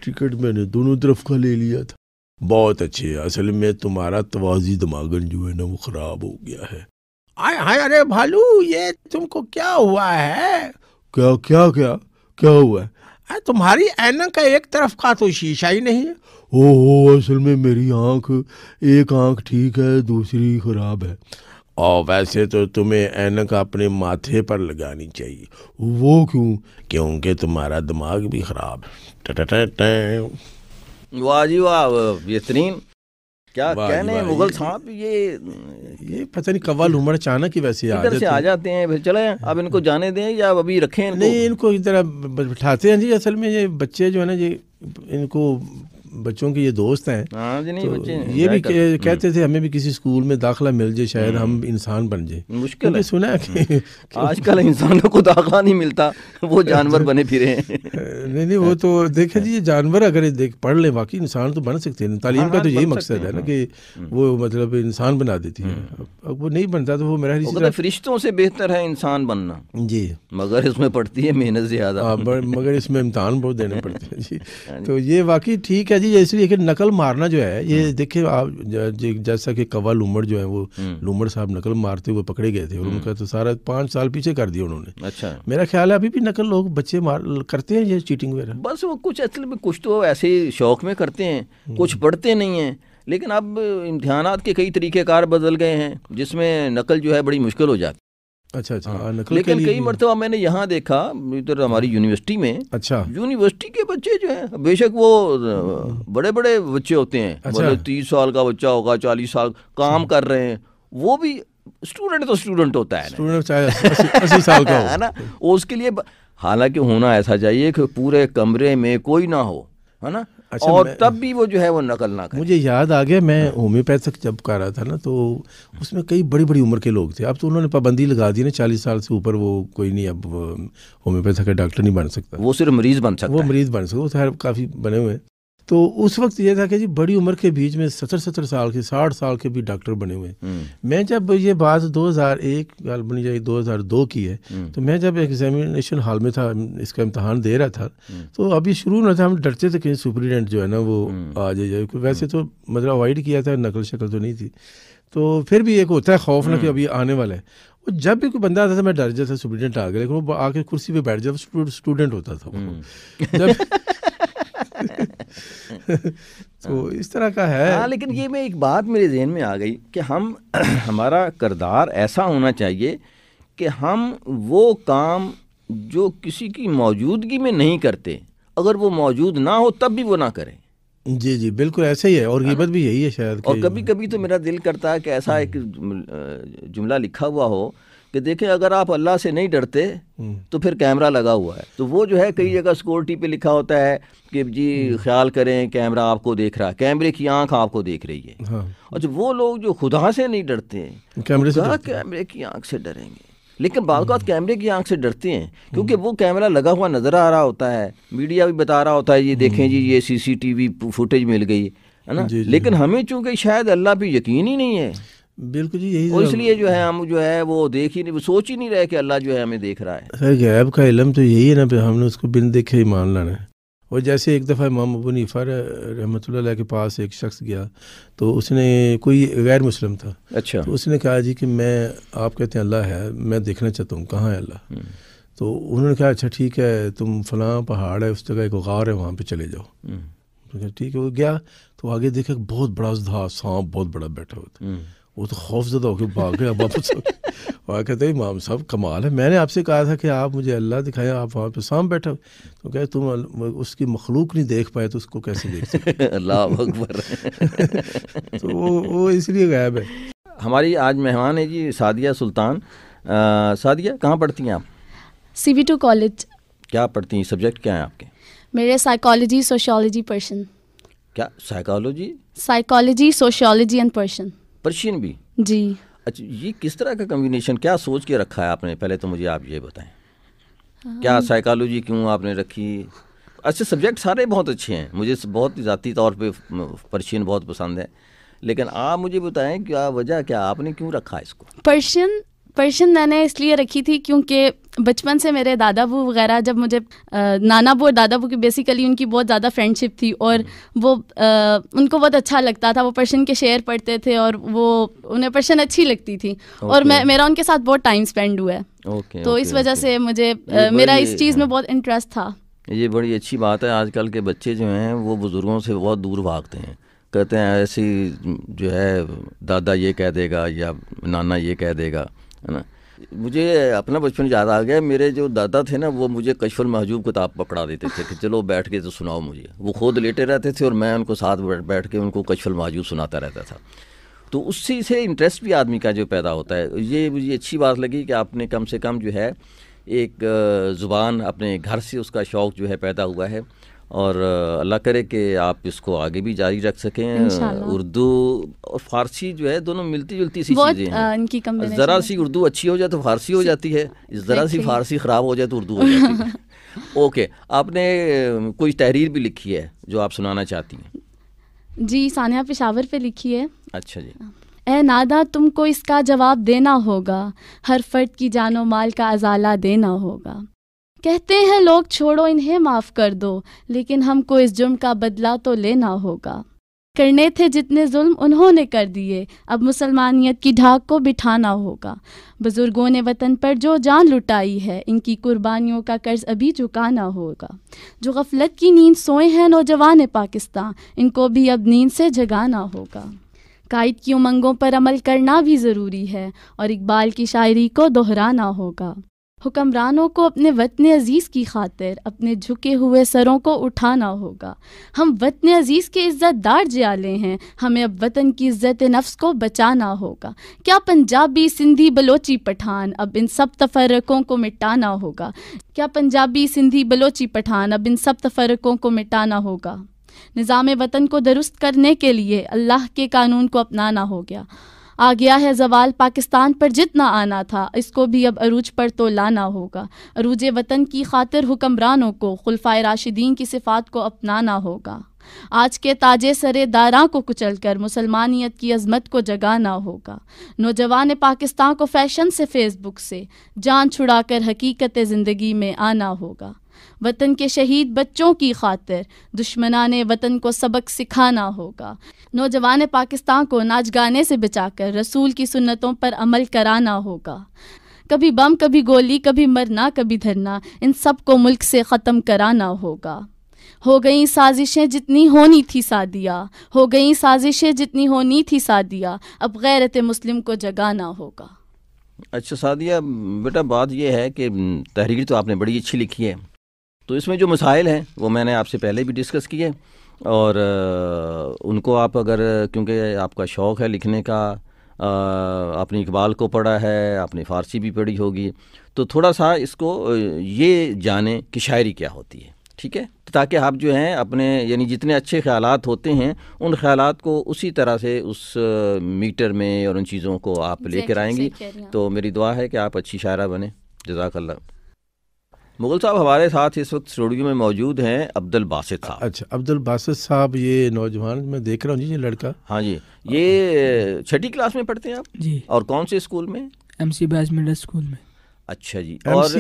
Speaker 2: टिकट मैंने दोनों तरफ का ले लिया था बहुत अच्छे असल में तुम्हारा तवाजी दिमागन जो है ना वो खराब हो गया है आए हाय अरे भालू ये तुमको क्या हुआ है क्या क्या क्या क्या हुआ है आ, तुम्हारी ऐनक का एक तरफ का तो शीशा ही नहीं है ओ हो असल में मेरी आंख एक आंख ठीक है दूसरी खराब है और वैसे तो तुम्हें ऐनक अपने माथे पर लगानी चाहिए वो क्यों क्योंकि तुम्हारा दिमाग भी खराब है वाह जी वाह बेहतरीन क्या कहने मुगल साहब ये ये पता नहीं कवाल उम्र अचानक ही वैसे आ जाते, आ
Speaker 1: जाते हैं फिर चले अब इनको हाँ। जाने दें या अभी रखें इनको? नहीं
Speaker 2: इनको इस तरह बिठाते हैं जी असल में ये बच्चे जो है ना ये इनको बच्चों के ये दोस्त हैं हाँ तो ये भी कहते थे हमें भी किसी स्कूल में दाखिला मिल जाए शायद हम हम्म। इंसान बन जाए मुश्किल है सुना है हम्म। [laughs] कि आजकल इंसानों को दाखिला नहीं मिलता वो जानवर बने फिरे हैं [laughs] नहीं नहीं वो तो देखे जी ये जानवर अगर देख पढ़ ले बाकी इंसान तो बन सकते हैं हाँ, तालीम का हाँ, तो यही मकसद है ना कि हम्म। वो मतलब इंसान बना देती है अब वो नहीं बनता तो वो मेरा
Speaker 1: फरिश्तों से बेहतर है इंसान बनना जी मगर इसमें पड़ती है मेहनत ज्यादा
Speaker 2: मगर इसमें इम्तहान बहुत देने पड़ते हैं जी तो ये वाकई ठीक है जी जैसे कि नकल मारना जो है ये हम्म। देखिए आप जैसा कि कवा लूमड़ जो है वो हम्म। लूमड़ साहब नकल मारते हुए पकड़े गए थे हम्म। उनका तो सारा पाँच साल पीछे कर दिया उन्होंने अच्छा मेरा ख्याल है अभी भी नकल लोग बच्चे मार करते हैं ये चीटिंग वगैरह
Speaker 1: बस वो कुछ असल में
Speaker 2: कुछ तो ऐसे शौक में करते हैं कुछ पढ़ते
Speaker 1: नहीं हैं लेकिन अब इम्तहान के कई तरीक़ेकार बदल गए हैं जिसमें नकल जो है बड़ी मुश्किल हो जाती
Speaker 2: अच्छा अच्छा हाँ। नकल लेकिन कई
Speaker 1: मरतबा मैंने यहाँ देखा इधर हमारी यूनिवर्सिटी में अच्छा यूनिवर्सिटी
Speaker 2: के बच्चे जो हैं
Speaker 1: बेशक वो बड़े बड़े बच्चे होते हैं अच्छा। तीस साल का बच्चा होगा चालीस साल काम अच्छा। कर रहे हैं वो भी स्टूडेंट तो स्टूडेंट होता है
Speaker 2: चाहे
Speaker 1: साल का [laughs] है ना उसके लिए हालांकि होना ऐसा चाहिए कि पूरे कमरे में कोई ना हो है ना अच्छा, और तब भी वो जो है वो नकल ना
Speaker 2: करें मुझे याद आ गया मैं होम्योपैथिक जब कर रहा था ना तो उसमें कई बड़ी बड़ी उम्र के लोग थे अब तो उन्होंने पाबंदी लगा दी ना चालीस साल से ऊपर वो कोई नहीं अब होम्योपैथिक का डॉक्टर नहीं बन सकता वो सिर्फ मरीज बन सकता वो मरीज बन सकता वो तो काफ़ी बने हुए हैं तो उस वक्त ये था कि जी बड़ी उम्र के बीच में सत्तर सत्तर साल के साठ साल के भी डॉक्टर बने हुए हैं हम्म। मैं जब ये बात 2001 बनी जाए 2002 की है हम्म। तो मैं जब एग्जामिनेशन हॉल में था इसका इम्तहान दे रहा था हम्म। तो अभी शुरू ना था हम डरते थे कहीं सुप्रीडेंट जो है ना वो आ जाए जाए वैसे तो मतलब अवॉइड किया था नकल शक्ल तो नहीं थी तो फिर भी एक होता है खौफ ना कि अभी आने वाला है और जब भी कोई बंदा आता था मैं डर जाता स्टूडेंट आ गया लेकिन वो आके कुर्सी पे बैठ जाता स्टूडेंट होता था वो जब [laughs] तो हाँ। इस तरह का
Speaker 1: है हाँ लेकिन ये मैं एक बात मेरे जहन में आ गई कि हम [clears throat] हमारा करदार ऐसा होना चाहिए कि हम वो काम जो किसी की मौजूदगी में नहीं करते अगर वो मौजूद ना हो तब भी वो ना करें
Speaker 2: जी जी बिल्कुल ऐसे ही है और गिबत हाँ भी यही है शायद और कभी
Speaker 1: कभी तो मेरा दिल करता है कि ऐसा हाँ। एक जुमला लिखा हुआ हो कि देखें अगर आप अल्लाह से नहीं डरते हम्म। तो फिर कैमरा लगा हुआ है तो वो जो है कई हम्म। जगह सिक्योरिटी पे लिखा होता है कि जी हम्म। ख्याल करें कैमरा आपको देख रहा है कैमरे की आंख आपको देख रही है हाँ। अच्छा वो लोग जो खुदा से नहीं डरते हैं कैमरे से डरते कैमरे की आंख से डरेंगे लेकिन बात कैमरे की आंख से डरते हैं क्योंकि वो कैमरा लगा हुआ नज़र आ रहा होता है मीडिया भी बता रहा होता है ये देखें जी ये सीसीटीवी फुटेज मिल गई है ना लेकिन हमें चूंकि शायद अल्लाह पे यकीन ही नहीं है बिल्कुल जी यही इसलिए जो है हम जो है वो देख ही नहीं सोच ही नहीं रहे कि अल्लाह जो है हमें देख रहा है
Speaker 2: खैर गैब का इलम तो यही है ना फिर हमने उसको बिन देखे ही मान लाना है और जैसे एक दफ़ा इमाम अबू नीफ़ा रहमत के पास एक शख्स गया तो उसने कोई गैर मुस्लिम था अच्छा तो उसने कहा जी कि मैं आप कहते हैं अल्लाह है मैं देखना चाहता हूँ कहाँ है अल्लाह हम्म। तो उन्होंने कहा अच्छा ठीक है तुम फलां पहाड़ है उस जगह एक गार है वहाँ पर चले जाओ हम्म। तो ठीक है वो गया तो आगे देखा बहुत बड़ा सांप बहुत बड़ा बैठा हुआ था हम्म। वो तो खौफजदा होकर भाग गया वापस तो वहाँ कहते इमाम साहब कमाल है मैंने आपसे कहा था कि आप मुझे अल्लाह दिखाएं आप वहाँ पे शाम बैठे तो कहे तुम उसकी मखलूक नहीं देख पाए तो उसको कैसे देख सकते
Speaker 5: [laughs] अल्लाह अकबर
Speaker 1: [laughs] तो
Speaker 2: वो वो इसलिए गायब है
Speaker 1: हमारी आज मेहमान है जी सादिया सुल्तान आ, सादिया कहाँ पढ़ती हैं आप
Speaker 3: सी बी टू कॉलेज
Speaker 1: क्या पढ़ती हैं सब्जेक्ट क्या है आपके
Speaker 3: मेरे साइकोलॉजी सोशोलॉजी पर्सन
Speaker 1: क्या psychology
Speaker 3: psychology sociology and person Persian भी जी
Speaker 1: अच्छा ये किस तरह का कम्बिनेशन क्या सोच के रखा है आपने पहले तो मुझे आप ये बताएं क्या साइकोलॉजी हाँ। क्यों आपने रखी अच्छे सब्जेक्ट सारे बहुत अच्छे हैं मुझे बहुत ज़ाती तौर पे पर्शियन बहुत पसंद है लेकिन आप मुझे बताएं क्या वजह क्या आपने क्यों रखा इसको पर्शियन
Speaker 3: पर्शियन मैंने इसलिए रखी थी क्योंकि बचपन से मेरे दादा बू वगैरह जब मुझे नाना बू और दादा बू की बेसिकली उनकी बहुत ज़्यादा फ्रेंडशिप थी और हम्म। वो आ, उनको बहुत अच्छा लगता था वो पर्शन के शेयर पढ़ते थे और वो उन्हें पर्शन अच्छी लगती थी okay. और मैं मेरा उनके साथ बहुत टाइम स्पेंड हुआ है
Speaker 1: okay, तो okay, इस वजह okay.
Speaker 3: से मुझे आ, मेरा इस चीज़ में हाँ। बहुत इंटरेस्ट था
Speaker 1: ये बड़ी अच्छी बात है आजकल के बच्चे जो हैं वो बुज़ुर्गों से बहुत दूर भागते हैं कहते हैं ऐसी जो है दादा ये कह देगा या नाना ये कह देगा है ना मुझे अपना बचपन याद आ गया मेरे जो दादा थे ना वो मुझे कशफुल महजूब किताब पकड़ा देते थे कि चलो बैठ के तो सुनाओ मुझे वो खुद लेटे रहते थे और मैं उनको साथ बैठ बैठ के उनको कशफुल महजूब सुनाता रहता था तो उसी से इंटरेस्ट भी आदमी का जो पैदा होता है ये मुझे अच्छी बात लगी कि आपने कम से कम जो है एक ज़ुबान अपने घर से उसका शौक़ जो है पैदा हुआ है और अल्लाह करे कि आप इसको आगे भी जारी रख सकें उर्दू और फारसी जो है दोनों मिलती जुलती सी चीज़ें
Speaker 3: हैं ज़रा सी
Speaker 1: उर्दू अच्छी हो जाए तो फारसी हो जाती है ज़रा सी फारसी ख़राब हो जाए तो उर्दू हो जाती है [laughs] ओके आपने कोई तहरीर भी लिखी है जो आप सुनाना चाहती
Speaker 3: हैं जी सानिया पेशावर पे लिखी है अच्छा जी ए नादा तुमको इसका जवाब देना होगा हर फर्द की जानो माल का अजाला देना होगा कहते हैं लोग छोड़ो इन्हें माफ़ कर दो लेकिन हमको इस जुर्म का बदला तो लेना होगा करने थे जितने जुल्म उन्होंने कर दिए अब मुसलमानियत की ढाक को बिठाना होगा बुज़ुर्गों ने वतन पर जो जान लुटाई है इनकी कुर्बानियों का कर्ज अभी चुकाना होगा जो गफलत की नींद सोए हैं नौजवान पाकिस्तान इनको भी अब नींद से जगाना होगा कायद की उमंगों पर अमल करना भी ज़रूरी है और इकबाल की शायरी को दोहराना होगा हुक्मरानों को अपने वतन अज़ीज़ की खातिर अपने झुके हुए सरों को उठाना होगा हम वतन अज़ीज़ के इज़्ज़तदार जियाले हैं हमें अब वतन की इज़्ज़त नफ्स को बचाना होगा क्या पंजाबी सिंधी बलोची पठान अब इन सब तफरकों को मिटाना होगा क्या पंजाबी सिंधी बलोची पठान अब इन सब तफरकों को मिटाना होगा निज़ाम वतन को दुरुस्त करने के लिए अल्लाह के कानून को अपनाना हो गया आ गया है जवाल पाकिस्तान पर जितना आना था इसको भी अब अरूज पर तो लाना होगा अरूज वतन की खातिर हुक्मरानों को खुलफा राशिदीन की सिफात को अपनाना होगा आज के ताजे सरे दारा को कुचल कर मुसलमानियत की अजमत को जगाना होगा नौजवान पाकिस्तान को फैशन से फेसबुक से जान छुड़ा कर हकीकत ज़िंदगी में आना होगा वतन के शहीद बच्चों की खातिर ने वतन को सबक सिखाना होगा नौजवान पाकिस्तान को नाच गाने से बचाकर रसूल की सुन्नतों पर अमल कराना होगा कभी बम कभी गोली कभी मरना कभी धरना इन सब को मुल्क से ख़त्म कराना होगा हो गई साजिशें जितनी होनी थी सादिया हो गई साजिशें जितनी होनी थी सादिया अब गैरत मुस्लिम को जगाना होगा
Speaker 1: अच्छा सादिया बेटा बात यह है कि तहरीर तो आपने बड़ी अच्छी लिखी है तो इसमें जो मसाइल हैं वो मैंने आपसे पहले भी डिस्कस किए और उनको आप अगर क्योंकि आपका शौक़ है लिखने का आपने इकबाल को पढ़ा है आपने फ़ारसी भी पढ़ी होगी तो थोड़ा सा इसको ये जाने कि शायरी क्या होती है ठीक है तो ताकि आप जो हैं अपने यानी जितने अच्छे ख्याल होते हैं उन ख्याल को उसी तरह से उस मीटर में और उन चीज़ों को आप लेकर आएंगी तो मेरी दुआ है कि आप अच्छी शायरा बने जजाकल्ला मुगल साहब हमारे साथ इस वक्त स्टूडियो में मौजूद हैं अब्दुल बासित
Speaker 2: साहब अच्छा अब्दुल बासित साहब ये नौजवान मैं देख रहा हूँ जी ये लड़का
Speaker 1: हाँ जी ये छठी क्लास में पढ़ते हैं आप जी और कौन से स्कूल में
Speaker 11: M C boys
Speaker 2: middle school में अच्छा जी और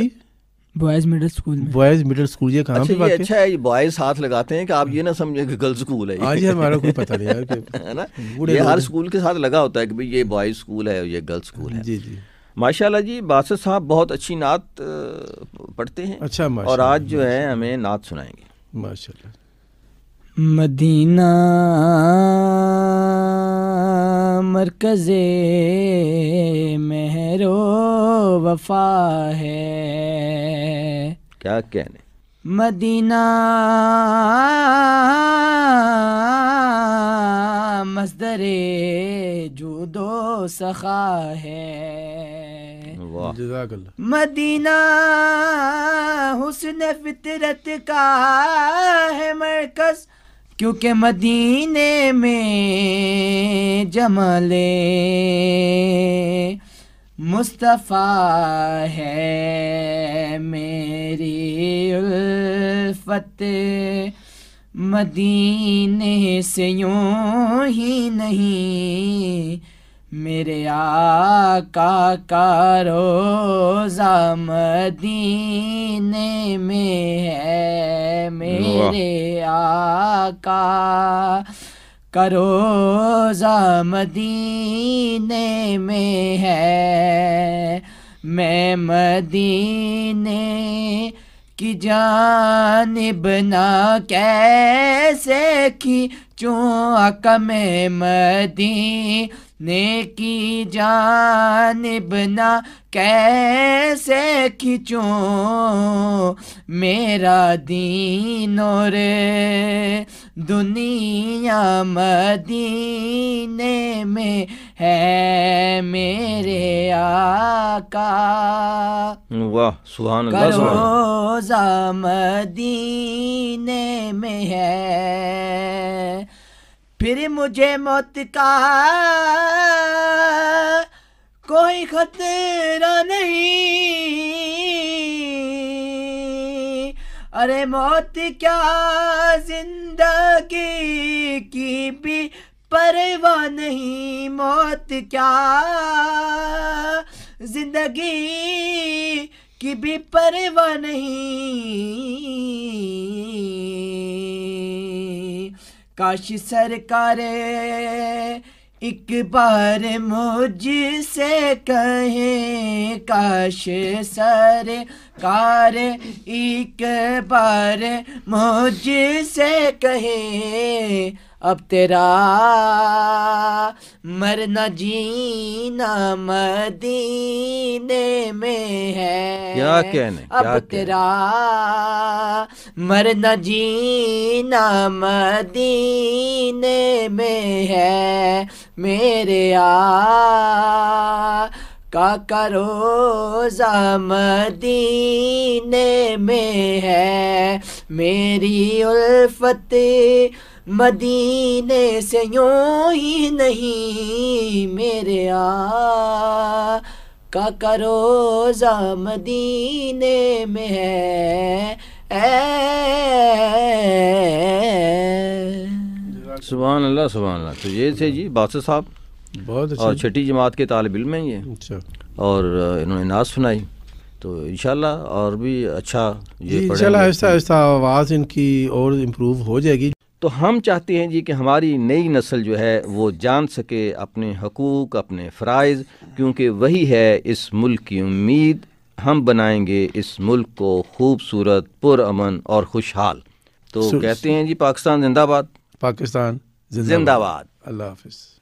Speaker 2: boys middle school boys middle school ये कहाँ अच्छा, पे अच्छा
Speaker 1: है ये बॉयज हाथ लगाते हैं कि आप ये ना समझे कि गर्ल्स स्कूल है आज हाँ हमारा कोई पता नहीं [laughs] है ना ये हर स्कूल के साथ लगा होता है कि भाई ये बॉयज स्कूल है ये गर्ल्स स्कूल है जी जी माशाला जी बासत साहब बहुत अच्छी नात पढ़ते हैं अच्छा और आज जो है हमें
Speaker 11: नात सुनाएंगे माशा मदीना मरकज मेहरो वफा है क्या कहने मदीना मजदरे जुदो सखा है मदीना हुसन फितरत का है मरकज़ क्योंकि मदीने में जमले मुस्तफ़ा है मेरी उल्फत मदीने से यूं ही नहीं मेरे आका का रोज़ा मदीने में है मेरे आका करो मदीने में है मैं मदीने की जानब ना कैसे खींचूँ अकमे मदी नेकी जानब ना कैसे खिंचो मेरा दीन और दुनिया मदीने में है मेरे आका
Speaker 1: वाह रोजा
Speaker 11: मदीने में है फिर मुझे मौत का कोई खतरा नहीं अरे मौत क्या जिंदगी की भी परवाह नहीं मौत क्या जिंदगी की भी परवाह नहीं काश सरकार एक बार मुझसे कहे काश सर कार एक बार मुझसे कहे अब तेरा मरना जीना मदीने में है क्या कहने अब क्या तेरा मरना जीना मदीने में है मेरे आ का करोजा मदीने में है मेरी उल्फते मदीने से यूँ ही नहीं मेरे आ का जा मदीने में है
Speaker 1: सुबह अल्लाह सुबह अल्लाह तो ये थे जी बादशाह साहब बहुत अच्छा और छठी जमात के तालब इलम हैं ये अच्छा और इन्होंने नाज सुनाई तो इंशाल्लाह और भी अच्छा ये इंशाल्लाह आहिस्ता
Speaker 2: आहिस्ता आवाज़ इनकी और इम्प्रूव हो जाएगी तो हम चाहते हैं
Speaker 1: जी कि हमारी नई नस्ल जो है वो जान सके अपने हकूक़ अपने फ़रज़ क्योंकि वही है इस मुल्क की उम्मीद हम बनाएंगे इस मुल्क को खूबसूरत पुरान और
Speaker 2: खुशहाल तो कहते हैं
Speaker 1: जी पाकिस्तान जिंदाबाद
Speaker 2: पाकिस्तान जिंदाबाद
Speaker 1: अल्लाह हाफिज़